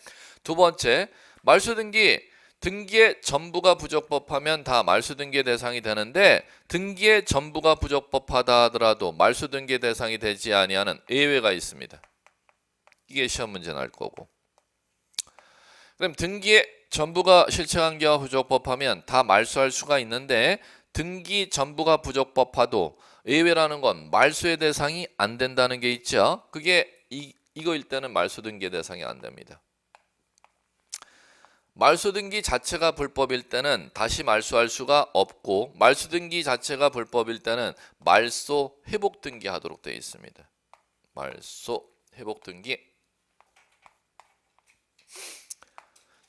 두 번째 말소 등기 등기에 전부가 부적법하면 다 말소 등기 대상이 되는데 등기에 전부가 부적법하다 하더라도 말소 등기 대상이 되지 아니하는 예외가 있습니다. 이게 시험 문제 날 거고 그럼 등기의 전부가 실체관계와 부적법하면 다 말소할 수가 있는데 등기 전부가 부적법하도 예외라는 건 말소의 대상이 안 된다는 게 있죠. 그게 이, 이거일 때는 말소 등기의 대상이 안 됩니다. 말소 등기 자체가 불법일 때는 다시 말소할 수가 없고 말소 등기 자체가 불법일 때는 말소 회복 등기 하도록 되어 있습니다. 말소 회복 등기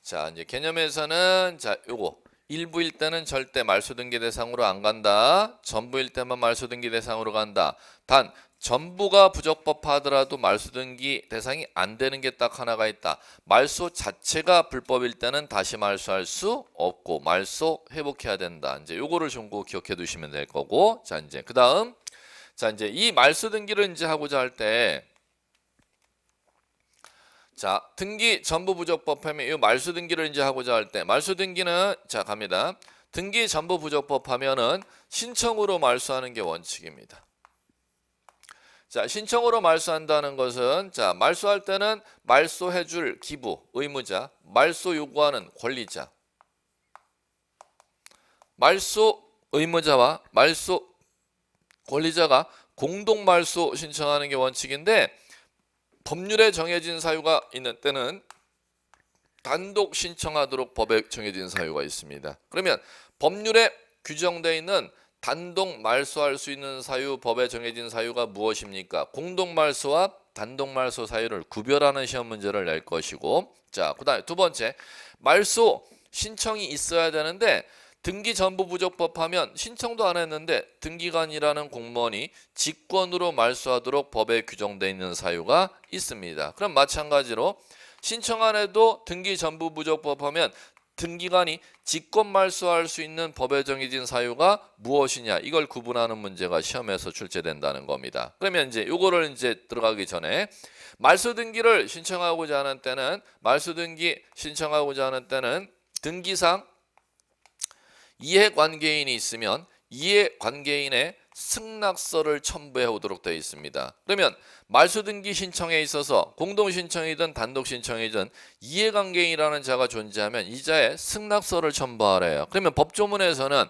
자 이제 개념에서는 자 요거 일부일 때는 절대 말소등기 대상으로 안 간다. 전부일 때만 말소등기 대상으로 간다. 단 전부가 부적법하더라도 말소등기 대상이 안 되는 게 딱 하나가 있다. 말소 자체가 불법일 때는 다시 말소할 수 없고 말소 회복해야 된다. 이제 요거를 좀고 기억해 두시면 될 거고 자 이제 그 다음 자 이제 이 말소등기를 이제 하고자 할때 자, 등기 전부 부족법 하면 이 말수 등기를 이제 하고자 할 때 말수 등기는 자, 갑니다. 등기 전부 부족법 하면은 신청으로 말소하는 게 원칙입니다. 자, 신청으로 말소한다는 것은 자, 말소할 때는 말소해 줄 기부 의무자, 말소 요구하는 권리자. 말소 의무자와 말소 권리자가 공동 말소 신청하는 게 원칙인데 법률에 정해진 사유가 있는 때는 단독 신청하도록 법에 정해진 사유가 있습니다. 그러면 법률에 규정되어 있는 단독 말소할 수 있는 사유, 법에 정해진 사유가 무엇입니까? 공동 말소와 단독 말소 사유를 구별하는 시험 문제를 낼 것이고 자, 그다음에 두 번째 말소 신청이 있어야 되는데 등기 전부 부족법 하면 신청도 안 했는데 등기관이라는 공무원이 직권으로 말소하도록 법에 규정되어 있는 사유가 있습니다. 그럼 마찬가지로 신청 안 해도 등기 전부 부족법 하면 등기관이 직권 말소할 수 있는 법에 정해진 사유가 무엇이냐 이걸 구분하는 문제가 시험에서 출제된다는 겁니다. 그러면 이제 요거를 이제 들어가기 전에 말소 등기를 신청하고자 하는 때는 말소 등기 신청하고자 하는 때는 등기상 이해관계인이 있으면 이해관계인의 승낙서를 첨부해 오도록 되어 있습니다. 그러면 말소등기 신청에 있어서 공동신청이든 단독신청이든 이해관계인이라는 자가 존재하면 이자에 승낙서를 첨부하래요. 그러면 법조문에서는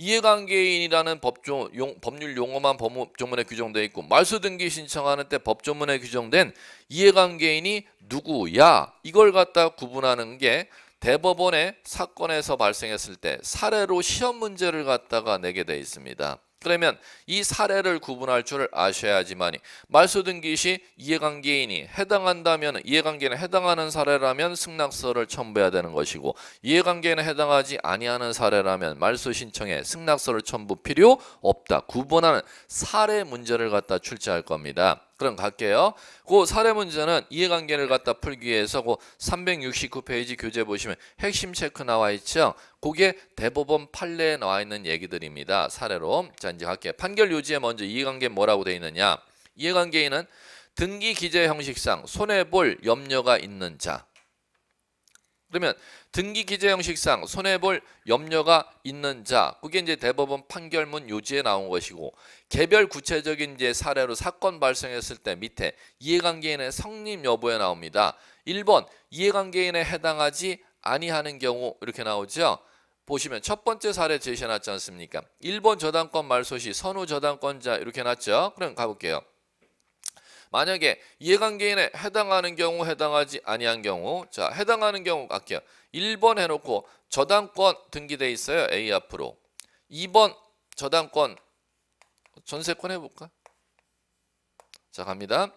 이해관계인이라는 법조, 용, 법률 용어만 법조문에 규정되어 있고 말소등기 신청하는 때 법조문에 규정된 이해관계인이 누구야 이걸 갖다 구분하는 게 대법원의 사건에서 발생했을 때 사례로 시험 문제를 갖다가 내게 돼 있습니다. 그러면 이 사례를 구분할 줄 아셔야지만 말소등기시 이해관계인이 해당한다면 이해관계는 해당하는 사례라면 승낙서를 첨부해야 되는 것이고 이해관계는 해당하지 아니하는 사례라면 말소 신청에 승낙서를 첨부 필요 없다. 구분하는 사례 문제를 갖다 출제할 겁니다. 그럼 갈게요. 그 사례 문제는 이해관계를 갖다 풀기 위해서 그 369페이지 교재 보시면 핵심 체크 나와 있죠. 그게 대법원 판례에 나와 있는 얘기들입니다. 사례로. 자, 이제 갈게요. 판결 요지에 먼저 이해관계 뭐라고 돼 있느냐. 이해관계인은 등기 기재 형식상 손해볼 염려가 있는 자. 그러면 등기 기재 형식상 손해볼 염려가 있는 자 그게 이제 대법원 판결문 요지에 나온 것이고 개별 구체적인 이제 사례로 사건 발생했을 때 밑에 이해관계인의 성립 여부에 나옵니다. 1번 이해관계인에 해당하지 아니하는 경우 이렇게 나오죠. 보시면 첫 번째 사례 제시해놨지 않습니까? 1번 저당권 말소시 선후 저당권자 이렇게 놨죠 그럼 가볼게요. 만약에 이해관계인에 해당하는 경우 해당하지 아니한 경우 자 해당하는 경우 갈게요 1번 해놓고 저당권 등기돼 있어요. A 앞으로. 2번 저당권 전세권 해볼까? 자 갑니다.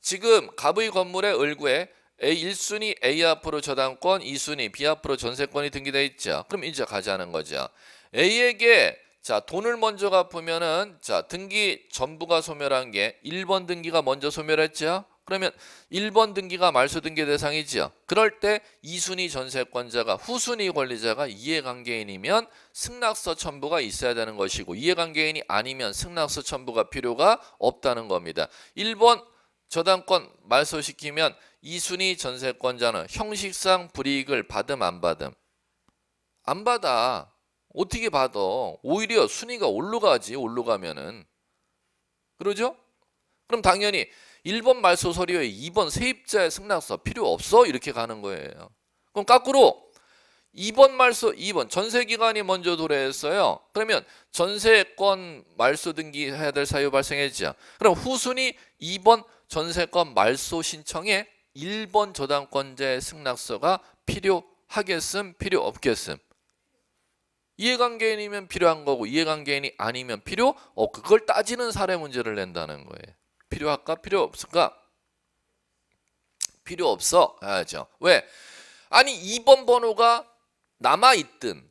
지금 갑의 건물의 을구에 A 1순위 A 앞으로 저당권, 2순위 B 앞으로 전세권이 등기돼 있죠. 그럼 이제 가자는 거죠. A에게 자 돈을 먼저 갚으면은 자 등기 전부가 소멸한 게 1번 등기가 먼저 소멸했죠. 그러면 1번 등기가 말소 등기 대상이지요. 그럴 때 2순위 전세권자가 후순위 권리자가 이해관계인이면 승낙서 첨부가 있어야 되는 것이고 이해관계인이 아니면 승낙서 첨부가 필요가 없다는 겁니다. 1번 저당권 말소시키면 2순위 전세권자는 형식상 불이익을 받음 안 받음 안 받아 어떻게 받아 오히려 순위가 올라가지 올라가면은 그러죠? 그럼 당연히 1번 말소 서류에 2번 세입자의 승낙서 필요 없어 이렇게 가는 거예요. 그럼 거꾸로 2번 말소 2번 전세 기간이 먼저 도래했어요. 그러면 전세권 말소 등기해야 될 사유 발생했죠. 그럼 후순위 2번 전세권 말소 신청에 1번 저당권자의 승낙서가 필요하겠음 필요 없겠음. 이해관계인이면 필요한 거고 이해관계인이 아니면 필요 없 그걸 따지는 사례 문제를 낸다는 거예요. 필요할까? 필요 없을까? 필요 없어. 알죠? 왜? 아니 2번 번호가 남아 있든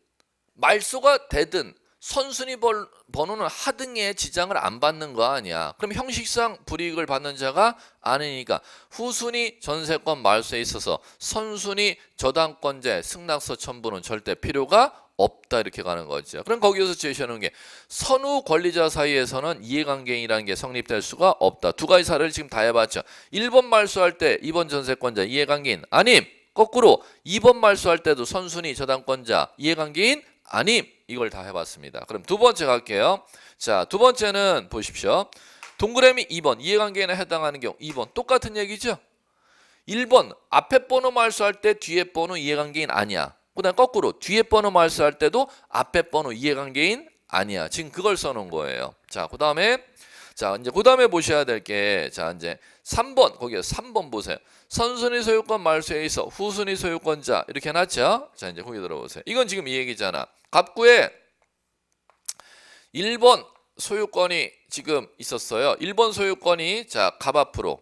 말소가 되든 선순위 번, 번호는 하등의 지장을 안 받는 거 아니야. 그럼 형식상 불이익을 받는 자가 아니니까 후순위 전세권 말소에 있어서 선순위 저당권제 승낙서 첨부는 절대 필요가 없다 이렇게 가는 거죠. 그럼 거기에서 제시하는 게 선후 권리자 사이에서는 이해관계라는 인이게 성립될 수가 없다. 두 가지 사례를 지금 다 해봤죠. 1번 말소할 때 2번 전세권자 이해관계인 아님 거꾸로 2번 말소할 때도 선순위 저당권자 이해관계인 아님 이걸 다 해봤습니다. 그럼 두 번째 갈게요. 자두 번째는 보십시오. 동그라미 2번 이해관계인에 해당하는 경우 2번 똑같은 얘기죠. 1번 앞에 번호 말소할 때 뒤에 번호 이해관계인 아니야. 그다음 거꾸로 뒤에 번호 말수할 때도 앞에 번호 이해관계인 아니야. 지금 그걸 써놓은 거예요. 자, 그 다음에 자 이제 그 다음에 보셔야 될 게자 이제 3번 거기에 3번 보세요. 선순위 소유권 말소에 있어 후순위 소유권자 이렇게 해놨죠. 자 이제 거기 들어보세요. 이건 지금 이 얘기잖아. 갑구에 1번 소유권이 지금 있었어요. 1번 소유권이 자갑 앞으로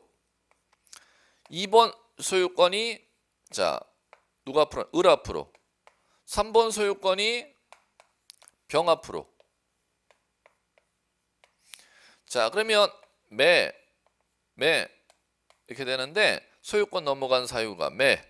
2번 소유권이 자 누가 앞으로 을 앞으로 3번 소유권이 병 앞으로 자 그러면 매, 매 이렇게 되는데 소유권 넘어간 사유가 매,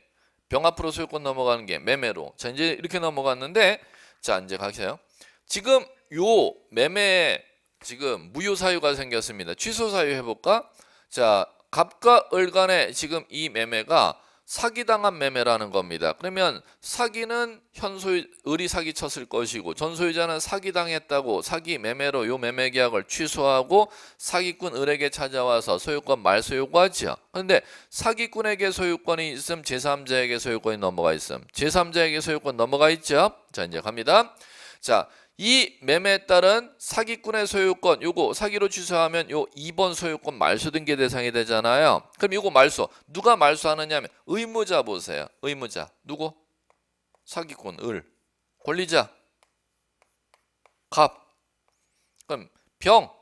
병 앞으로 소유권 넘어가는 게 매매로 자 이제 이렇게 넘어갔는데 자 이제 가세요 지금 요 매매에 지금 무효 사유가 생겼습니다 취소 사유 해볼까 자 갑과 을 간에 지금 이 매매가 사기당한 매매라는 겁니다. 그러면 사기는 현소율이 사기 쳤을 것이고 전소유자는 사기당했다고 사기 매매로 요 매매 계약을 취소하고 사기꾼 을에게 찾아와서 소유권 말소 요구하죠. 그런데 사기꾼에게 소유권이 있음 제3자에게 소유권이 넘어가 있음 제3자에게 소유권 넘어가 있죠. 자 이제 갑니다. 자이 매매에 따른 사기꾼의 소유권 요거 사기로 취소하면 요 2번 소유권 말소 등기 대상이 되잖아요. 그럼 요거 말소 누가 말소하느냐면 의무자 보세요. 의무자 누구? 사기꾼 을 권리자 갑 그럼 병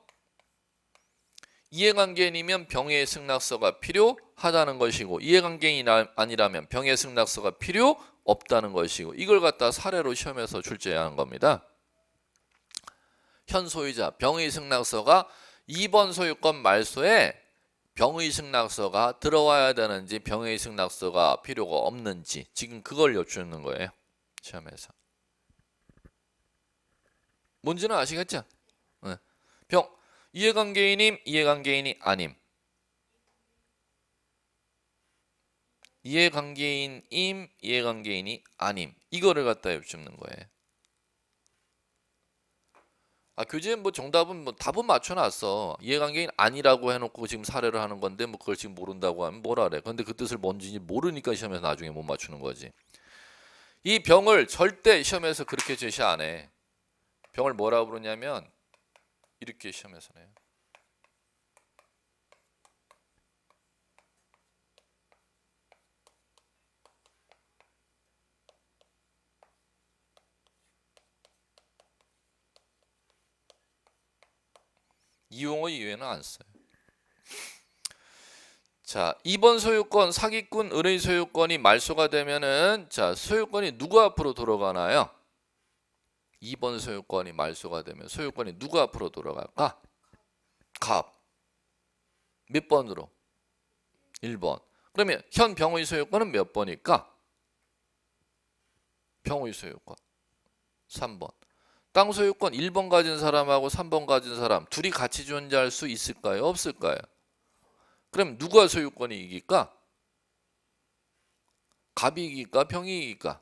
이해관계인이면 병의 승낙서가 필요하다는 것이고 이해관계인이 아니라면 병의 승낙서가 필요 없다는 것이고 이걸 갖다 사례로 시험에서 출제하는 겁니다. 현 소유자 병의 승낙서가 2번 소유권 말소에 병의 승낙서가 들어와야 되는지 병의 승낙서가 필요가 없는지 지금 그걸 여쭙는 거예요. 시험에서. 뭔지는 아시겠죠? 예. 병 이해관계인임 이해관계인이 아님 이해관계인임 이해관계인이 아님 이거를 갖다 여쭙는 거예요. 아, 교재에 뭐 정답은 뭐 답은 맞춰놨어. 이해관계인 아니라고 해놓고 지금 사례를 하는 건데 뭐 그걸 지금 모른다고 하면 뭐라 그래. 근데 그 뜻을 뭔지 모르니까 시험에서 나중에 못 맞추는 거지. 이 병을 절대 시험에서 그렇게 제시 안 해. 병을 뭐라 고 부르냐면 이렇게 시험에서 내요 이용어 이외에는 안 써요. 자, 2번 소유권 사기꾼 을의 소유권이 말소가 되면은 자, 소유권이 누구 앞으로 돌아가나요? 2번 소유권이 말소가 되면 소유권이 누구 앞으로 돌아갈까? 갑. 몇 번으로? 1번. 그러면 현 병의 소유권은 몇 번일까? 병의 소유권. 3번. 땅 소유권 1번 가진 사람하고 3번 가진 사람 둘이 같이 존재할 수 있을까요? 없을까요? 그럼 누가 소유권이 이길까? 갑이 이길까? 병이 이길까?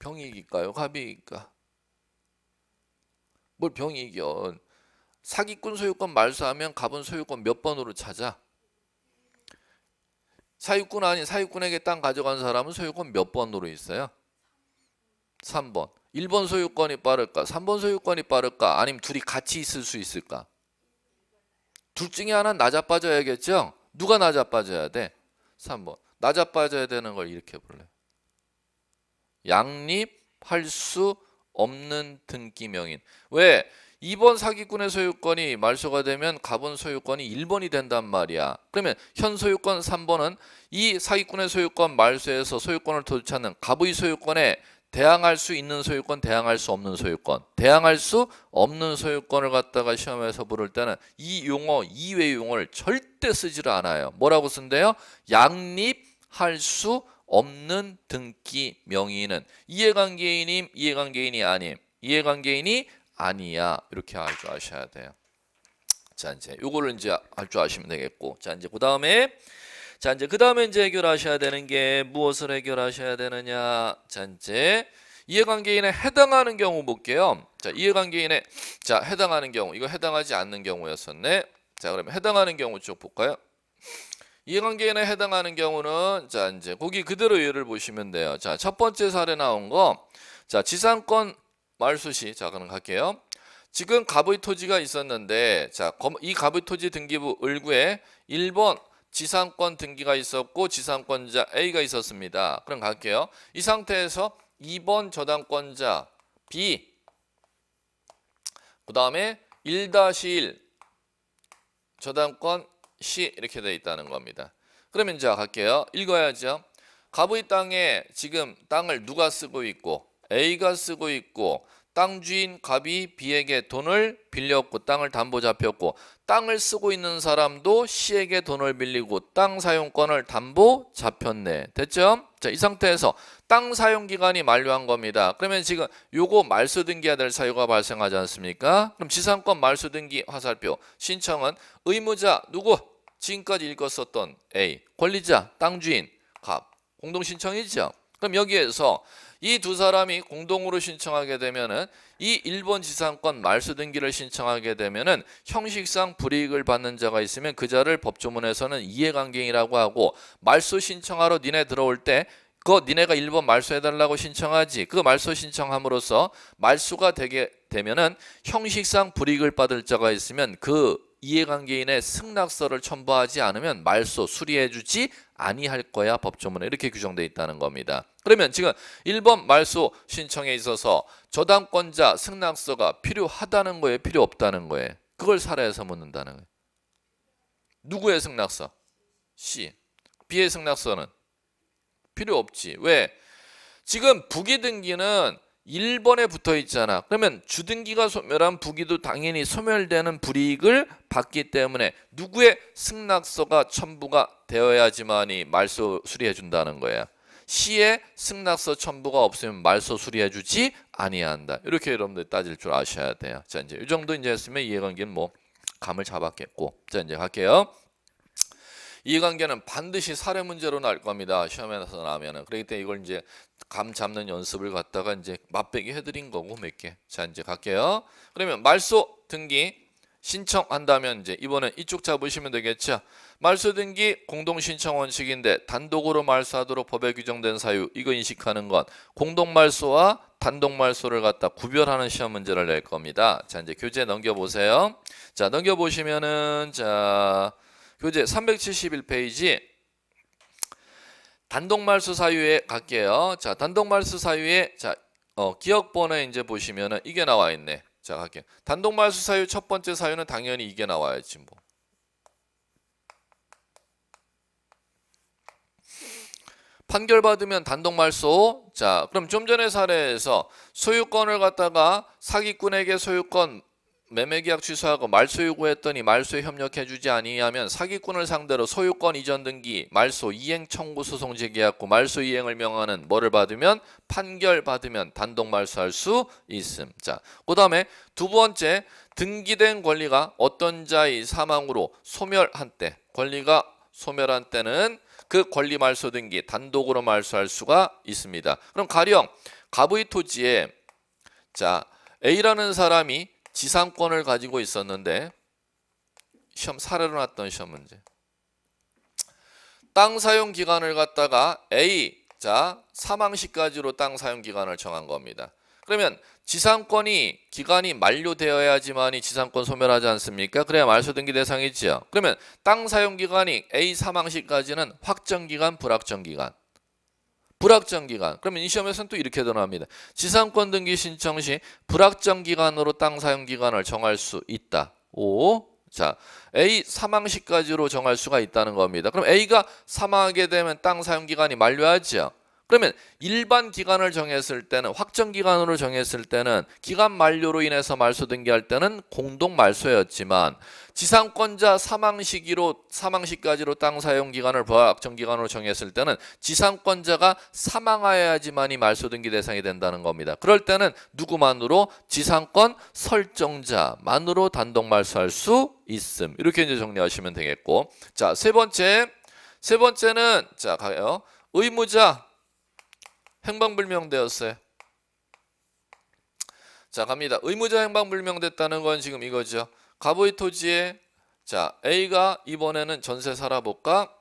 병이 이길까요? 갑이 이길까? 뭘 병이 이겨? 사기꾼 소유권 말소하면 갑은 소유권 몇 번으로 찾아? 사유꾼 아닌 사유꾼에게 땅 가져간 사람은 소유권 몇 번으로 있어요? 3번. 1번 소유권이 빠를까? 3번 소유권이 빠를까? 아니면 둘이 같이 있을 수 있을까? 둘 중에 하나는 낮아빠져야겠죠? 누가 낮아빠져야 돼? 3번. 낮아빠져야 되는 걸 이렇게 볼래. 양립할 수 없는 등기명인. 왜? 2번 사기꾼의 소유권이 말소가 되면 가본 소유권이 1번이 된단 말이야. 그러면 현 소유권 3번은 이 사기꾼의 소유권 말소에서 소유권을 되하는가부의소유권에 대항할 수 있는 소유권, 대항할 수 없는 소유권, 대항할 수 없는 소유권을 갖다가 시험에서 부를 때는 이 용어 이외 용어를 절대 쓰지를 않아요. 뭐라고 쓴대요? 양립할 수 없는 등기 명의는 이해관계인임, 이해관계인이 아님, 이해관계인이 아니야 이렇게 알줄 아셔야 돼요. 자 이제 요거를 이제 알줄 아시면 되겠고, 자 이제 그 다음에 자, 이제 그 다음에 이제 해결하셔야 되는 게 무엇을 해결하셔야 되느냐. 자, 이제 이해관계인에 해당하는 경우 볼게요. 자, 이해관계인에 자, 해당하는 경우. 이거 해당하지 않는 경우였었네. 자, 그러면 해당하는 경우 쪽 볼까요? 이해관계인에 해당하는 경우는 자, 이제 거기 그대로 예를 보시면 돼요. 자, 첫 번째 사례 나온 거. 자, 지상권 말소시 자, 그럼 갈게요. 지금 갑의 토지가 있었는데 자, 이 갑의 토지 등기부 을구에 1번 지상권 등기가 있었고 지상권자 A가 있었습니다. 그럼 갈게요. 이 상태에서 2번 저당권자 B 그 다음에 1-1 저당권 C 이렇게 되어 있다는 겁니다. 그러면 자 갈게요. 읽어야죠. 갑의 땅에 지금 땅을 누가 쓰고 있고 A가 쓰고 있고 땅 주인 갑이 B에게 돈을 빌렸고 땅을 담보 잡혔고 땅을 쓰고 있는 사람도 시에게 돈을 빌리고 땅 사용권을 담보 잡혔네. 됐죠? 자, 이 상태에서 땅 사용 기간이 만료한 겁니다. 그러면 지금 요거 말소 등기해야 될 사유가 발생하지 않습니까? 그럼 지상권 말소 등기 화살표 신청은 의무자 누구? 지금까지 읽었었던 A. 권리자, 땅 주인, 갑. 공동 신청이죠. 그럼 여기에서 이두 사람이 공동으로 신청하게 되면은 이 일본 지상권 말소 등기를 신청하게 되면은 형식상 불이익을 받는 자가 있으면 그자를 법조문에서는 이해관계인이라고 하고 말소 신청하러 니네 들어올 때 그거 니네가 일본 말소해달라고 신청하지 그 말소 신청함으로써 말소가 되게 되면은 형식상 불이익을 받을 자가 있으면 그 이해관계인의 승낙서를 첨부하지 않으면 말소 수리해주지 아니할 거야 법조문에 이렇게 규정돼 있다는 겁니다. 그러면 지금 1번 말소 신청에 있어서 저당권자 승낙서가 필요하다는 거에 필요 없다는 거에 그걸 살아서 묻는다는 거예요. 누구의 승낙서? C. B의 승낙서는 필요 없지. 왜? 지금 부기 등기는 1번에 붙어 있잖아. 그러면 주등기가 소멸한 부기도 당연히 소멸되는 불이익을 받기 때문에 누구의 승낙서가 첨부가 되어야지만이 말소 수리해 준다는 거야. 시의 승낙서 첨부가 없으면 말소 수리해 주지 아니한다. 이렇게 여러분들 따질 줄 아셔야 돼요. 자, 이제 이 정도 이제 했으면 이해관계는 뭐 감을 잡았겠고. 자, 이제 갈게요. 이해관계는 반드시 사례 문제로 나올 겁니다. 시험에서 나 나면은. 그렇기 때문에 이걸 이제 감 잡는 연습을 갖다가 이제 맛보기 해드린 거고 몇 개. 자, 이제 갈게요. 그러면 말소 등기 신청한다면 이제 이번엔 이쪽 잡으시면 되겠죠. 말소 등기 공동 신청 원칙인데 단독으로 말소하도록 법에 규정된 사유 이거 인식하는 것 공동 말소와 단독 말소를 갖다 구별하는 시험 문제를 낼 겁니다. 자 이제 교재 넘겨 보세요. 자 넘겨 보시면은 자 교재 371페이지 단독 말소 사유에 갈게요. 자 단독 말소 사유에 자 어, 기억번에 이제 보시면은 이게 나와 있네. 자, 할게요. 단독 말수 사유 첫 번째 사유는 당연히 이게 나와야지 뭐. 판결받으면 단독 말소. 자, 그럼 좀전에 사례에서 소유권을 갖다가 사기꾼에게 소유권 매매계약 취소하고 말소 요구했더니 말소에 협력해주지 아니하면 사기꾼을 상대로 소유권 이전 등기 말소 이행 청구 소송 제기하고 말소 이행을 명하는 뭐를 받으면 판결 받으면 단독 말소할 수 있음. 자, 그 다음에 두 번째 등기된 권리가 어떤 자의 사망으로 소멸한 때 권리가 소멸한 때는 그 권리 말소 등기 단독으로 말소할 수가 있습니다. 그럼 가령 갑의 토지에 자 A라는 사람이 지상권을 가지고 있었는데 시험 사례로 났던 시험 문제. 땅 사용 기간을 갖다가 A 자 사망시까지로 땅 사용 기간을 정한 겁니다. 그러면 지상권이 기간이 만료되어야지만이 지상권 소멸하지 않습니까? 그래야 말소등기 대상이지요. 그러면 땅 사용 기간이 A 사망시까지는 확정 기간, 불확정 기간. 불확정 기간. 그러면 이 시험에서는 또 이렇게 드러납니다. 지상권 등기 신청 시 불확정 기간으로 땅 사용 기간을 정할 수 있다. 오. 자, A 사망 시까지로 정할 수가 있다는 겁니다. 그럼 A가 사망하게 되면 땅 사용 기간이 만료하지요. 그러면 일반 기간을 정했을 때는 확정 기간으로 정했을 때는 기간 만료로 인해서 말소 등기할 때는 공동 말소였지만 지상권자 사망 시기로 사망 시까지로 땅 사용 기간을 부하 확정 기간으로 정했을 때는 지상권자가 사망하여야지만이 말소 등기 대상이 된다는 겁니다. 그럴 때는 누구만으로 지상권 설정자만으로 단독 말소할 수 있음. 이렇게 이제 정리하시면 되겠고. 자, 세 번째. 세 번째는 자, 가요. 의무자 행방불명되었어요. 자 갑니다. 의무자 행방불명됐다는 건 지금 이거죠. 가보이 토지에 자 A가 이번에는 전세 살아볼까?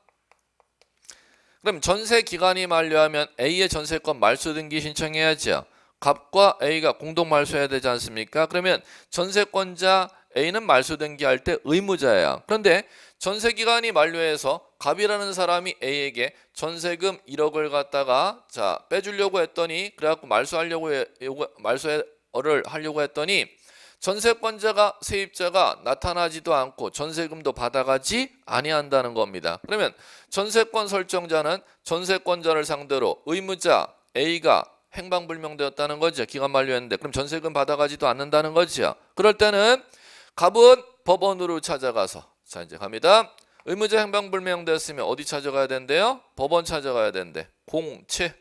그럼 전세 기간이 만료하면 A의 전세권 말소 등기 신청해야죠. 갑과 A가 공동 말소해야 되지 않습니까? 그러면 전세권자 A는 말소 등기할 때 의무자예요. 그런데 전세 기간이 만료해서 갑이라는 사람이 A에게 전세금 1억을 갖다가 자 빼주려고 했더니 그래갖고 말소하려고 말소를 하려고 했더니 전세권자가 세입자가 나타나지도 않고 전세금도 받아가지 아니한다는 겁니다. 그러면 전세권 설정자는 전세권자를 상대로 의무자 A가 행방불명되었다는 거죠. 기간 만료했는데 그럼 전세금 받아가지도 않는다는 거죠. 그럴 때는 갑은 법원으로 찾아가서 자 이제 갑니다. 의무자 행방 불명되었으면 어디 찾아가야 된대요? 법원 찾아가야 된대. 공채.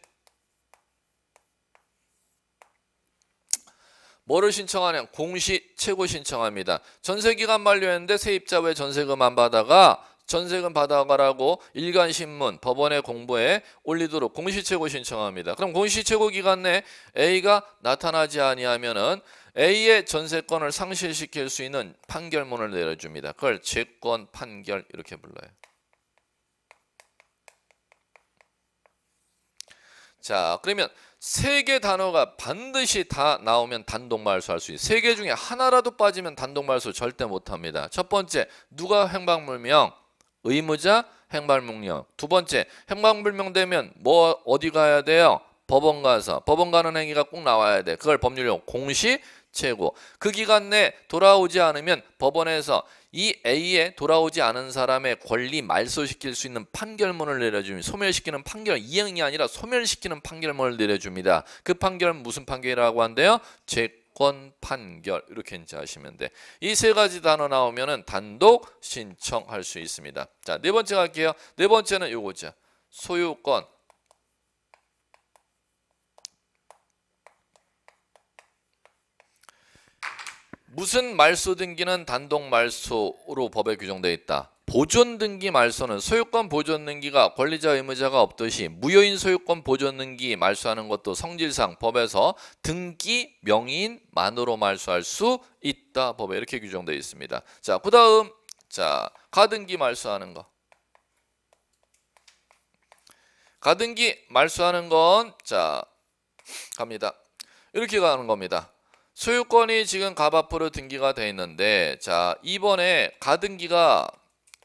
뭐를 신청하냐? 공시 최고 신청합니다. 전세 기간 만료했는데 세입자 왜 전세금 안 받아가? 전세금 받아가라고 일간 신문 법원의 공부에 올리도록 공시 최고 신청합니다. 그럼 공시 최고 기간 내 A가 나타나지 아니하면은 A의 전세권을 상실시킬 수 있는 판결문을 내려줍니다. 그걸 채권 판결 이렇게 불러요. 자, 그러면 세 개 단어가 반드시 다 나오면 단독 말소할 수 있어요. 세 개 중에 하나라도 빠지면 단독 말소 절대 못 합니다. 첫 번째, 누가 행방불명? 의무자 행방불명. 두 번째, 행방불명 되면 뭐 어디 가야 돼요? 법원 가서 법원 가는 행위가 꼭 나와야 돼. 그걸 법률용 공시 최고. 그 기간 내 돌아오지 않으면 법원에서 이 A에 돌아오지 않은 사람의 권리 말소시킬 수 있는 판결문을 내려줍니다. 소멸시키는 판결 이행이 아니라 소멸시키는 판결문을 내려줍니다. 그 판결은 무슨 판결이라고 한대요? 채권 판결 이렇게 이제 하시면 돼. 이 세 가지 단어 나오면은 단독 신청할 수 있습니다. 자, 네 번째 갈게요. 네 번째는 요거죠. 소유권 무슨 말소 등기는 단독 말소로 법에 규정되어 있다. 보존 등기 말소는 소유권 보존 등기가 권리자 의무자가 없듯이 무효인 소유권 보존 등기 말소하는 것도 성질상 법에서 등기 명인만으로 말소할 수 있다. 법에 이렇게 규정되어 있습니다. 자, 그다음 자, 가등기 말소하는 거. 가등기 말소하는 건 자, 갑니다. 이렇게 가는 겁니다. 소유권이 지금 갑 앞으로 등기가 돼 있는데 자 이번에 가등기가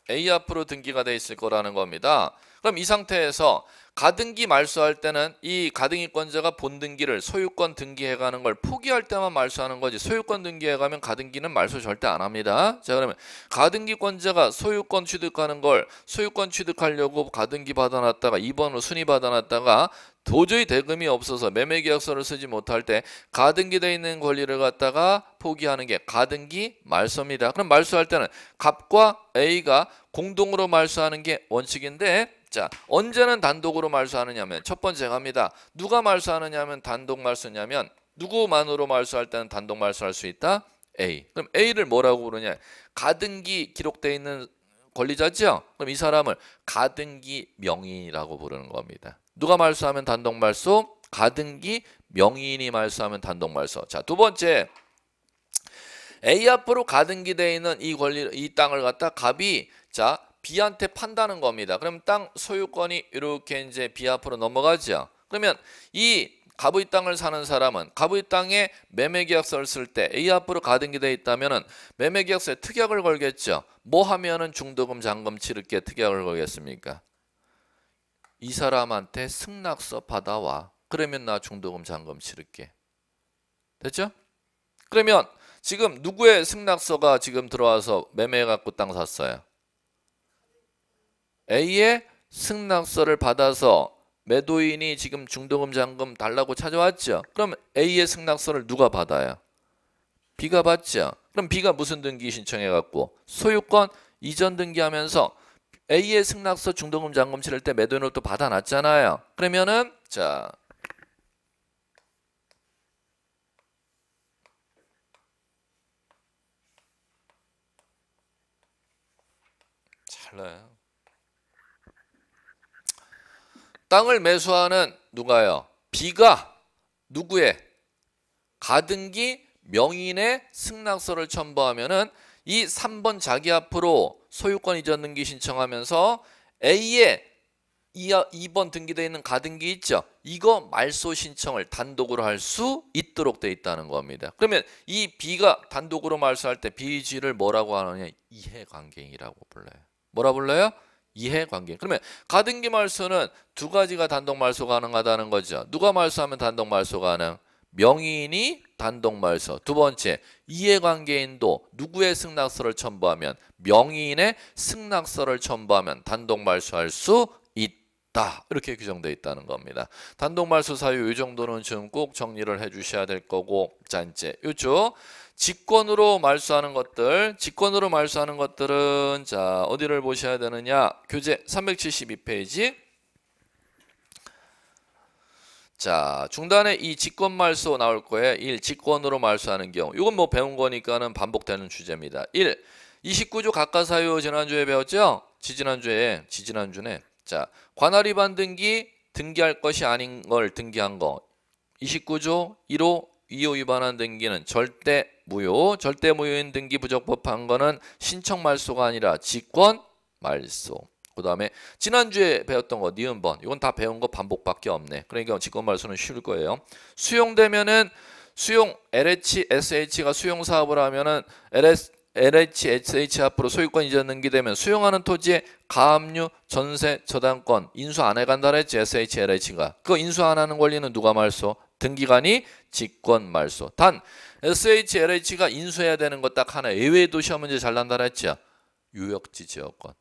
A 앞으로 등기가 돼 있을 거라는 겁니다. 그럼 이 상태에서 가등기 말소할 때는 이 가등기권자가 본등기를 소유권 등기해가는 걸 포기할 때만 말소하는 거지 소유권 등기해가면 가등기는 말소 절대 안 합니다. 자 그러면 가등기권자가 소유권 취득하는 걸 소유권 취득하려고 가등기 받아놨다가 2번으로 순위 받아놨다가 도저히 대금이 없어서 매매계약서를 쓰지 못할 때 가등기돼 있는 권리를 갖다가 포기하는 게 가등기 말소입니다. 그럼 말소할 때는 갑과 A가 공동으로 말소하는 게 원칙인데 자 언제는 단독으로 말소하느냐면첫 번째 갑니다. 누가 말소하느냐면 단독 말소냐면 누구만으로 말소할 때는 단독 말소할수 있다. A. 그럼 A를 뭐라고 부르냐? 가등기 기록돼 있는 권리자죠. 그럼 이 사람을 가등기 명인이라고 부르는 겁니다. 누가 말소하면 단독 말소, 가등기 명인이 말소하면 단독 말소. 자, 두 번째. A 앞으로 가등기돼 있는 이 권리 이 땅을 갖다 갑이 자, B한테 판다는 겁니다. 그럼 땅 소유권이 이렇게 이제 B 앞으로 넘어가죠. 그러면 이 갑의 땅을 사는 사람은 갑의 땅에 매매계약서를 쓸 때 A 앞으로 가등기 돼있다면 매매계약서에 특약을 걸겠죠. 뭐 하면은 중도금 잔금 치르게 특약을 걸겠습니까? 이 사람한테 승낙서 받아와. 그러면 나 중도금 잔금 치르게 됐죠? 그러면 지금 누구의 승낙서가 지금 들어와서 매매해갖고 땅 샀어요? A의 승낙서를 받아서 매도인이 지금 중도금 잔금 달라고 찾아왔죠. 그럼 A의 승낙서를 누가 받아요? B가 받죠. 그럼 B가 무슨 등기 신청해 갖고 소유권 이전 등기하면서 A의 승낙서 중도금 잔금 치를 때매도인으로부 받아놨잖아요. 그러면은 자 잘라요. 땅을 매수하는 누가요? 비가 누구의 가등기 명인의 승낙서를 첨부하면은 이 3번 자기 앞으로 소유권 이전 등기 신청하면서 A의 2번 등기되어 있는 가등기 있죠. 이거 말소 신청을 단독으로 할 수 있도록 돼 있다는 겁니다. 그러면 이 B가 단독으로 말소할 때 BG를 뭐라고 하느냐? 이해관계인이라고 불러요. 뭐라 불러요? 이해관계. 그러면 가등기 말소는 두 가지가 단독 말소 가능하다는 거죠. 누가 말소하면 단독 말소 가능? 명인이 단독 말소. 두 번째, 이해관계인도 누구의 승낙서를 첨부하면 명인의 승낙서를 첨부하면 단독 말소할 수 있다. 이렇게 규정되어 있다는 겁니다. 단독 말소 사유 이 정도는 지금 꼭 정리를 해 주셔야 될 거고 짠째. 요쪽 직권으로 말소하는 것들 직권으로 말소하는 것들은 자 어디를 보셔야 되느냐 교재 372페이지 자 중단에 이 직권 말소 나올 거예요 1. 직권으로 말소하는 경우 이건 뭐 배운 거니까는 반복되는 주제입니다 1. 29조 각가사유 지난주에 배웠죠 지지난주에 지지난주네 자 관할위반 등기 등기할 것이 아닌 걸 등기한 거 29조 1호 2호 위반한 등기는 절대 무효 절대 무효인 등기 부적법한 거는 신청 말소가 아니라 직권 말소 그 다음에 지난주에 배웠던 거 니은 번 이건 다 배운 거 반복밖에 없네 그러니까 직권 말소는 쉬울 거예요 수용되면은 수용 LH, SH가 수용 사업을 하면은 LS, LHSH 앞으로 소유권 이전 등기되면 수용하는 토지에 가압류, 전세, 저당권 인수 안 해간다 그랬지 SH, LH가 그거 인수 안 하는 권리는 누가 말소? 등기관이 직권 말소 단 SH, LH가 인수해야 되는 것 딱 하나 예외도 시험 문제 잘 난다 그랬죠 유역지 지역권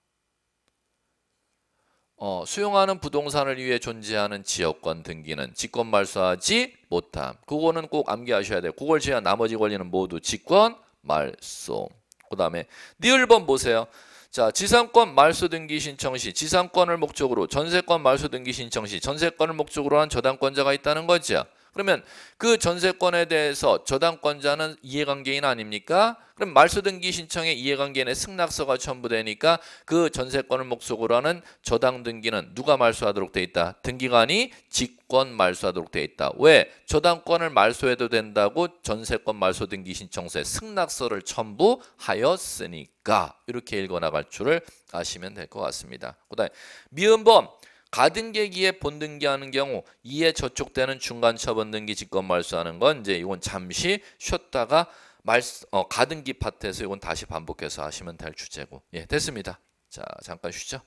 어, 수용하는 부동산을 위해 존재하는 지역권 등기는 직권 말소하지 못함. 그거는 꼭 암기하셔야 돼요. 그걸 제외한 나머지 권리는 모두 직권 말소. 그 다음에 니을 네 번 보세요. 자, 지상권 말소 등기 신청 시 지상권을 목적으로 전세권 말소 등기 신청 시 전세권을 목적으로 한 저당권자가 있다는 거죠. 그러면 그 전세권에 대해서 저당권자는 이해관계인 아닙니까? 그럼 말소등기 신청에 이해관계인의 승낙서가 첨부되니까 그 전세권을 목적으로 하는 저당등기는 누가 말소하도록 돼 있다. 등기관이 직권 말소하도록 돼 있다. 왜? 저당권을 말소해도 된다고 전세권 말소등기 신청서에 승낙서를 첨부하였으니까 이렇게 읽어나갈 줄을 아시면 될 것 같습니다. 그다음 미음범 가등기에 본등기하는 경우 이에 저촉되는 중간처분등기 직권 말소하는 건 이제 이건 잠시 쉬었다가 말 어, 가등기 파트에서 이건 다시 반복해서 하시면 될 주제고 예 됐습니다 자 잠깐 쉬죠.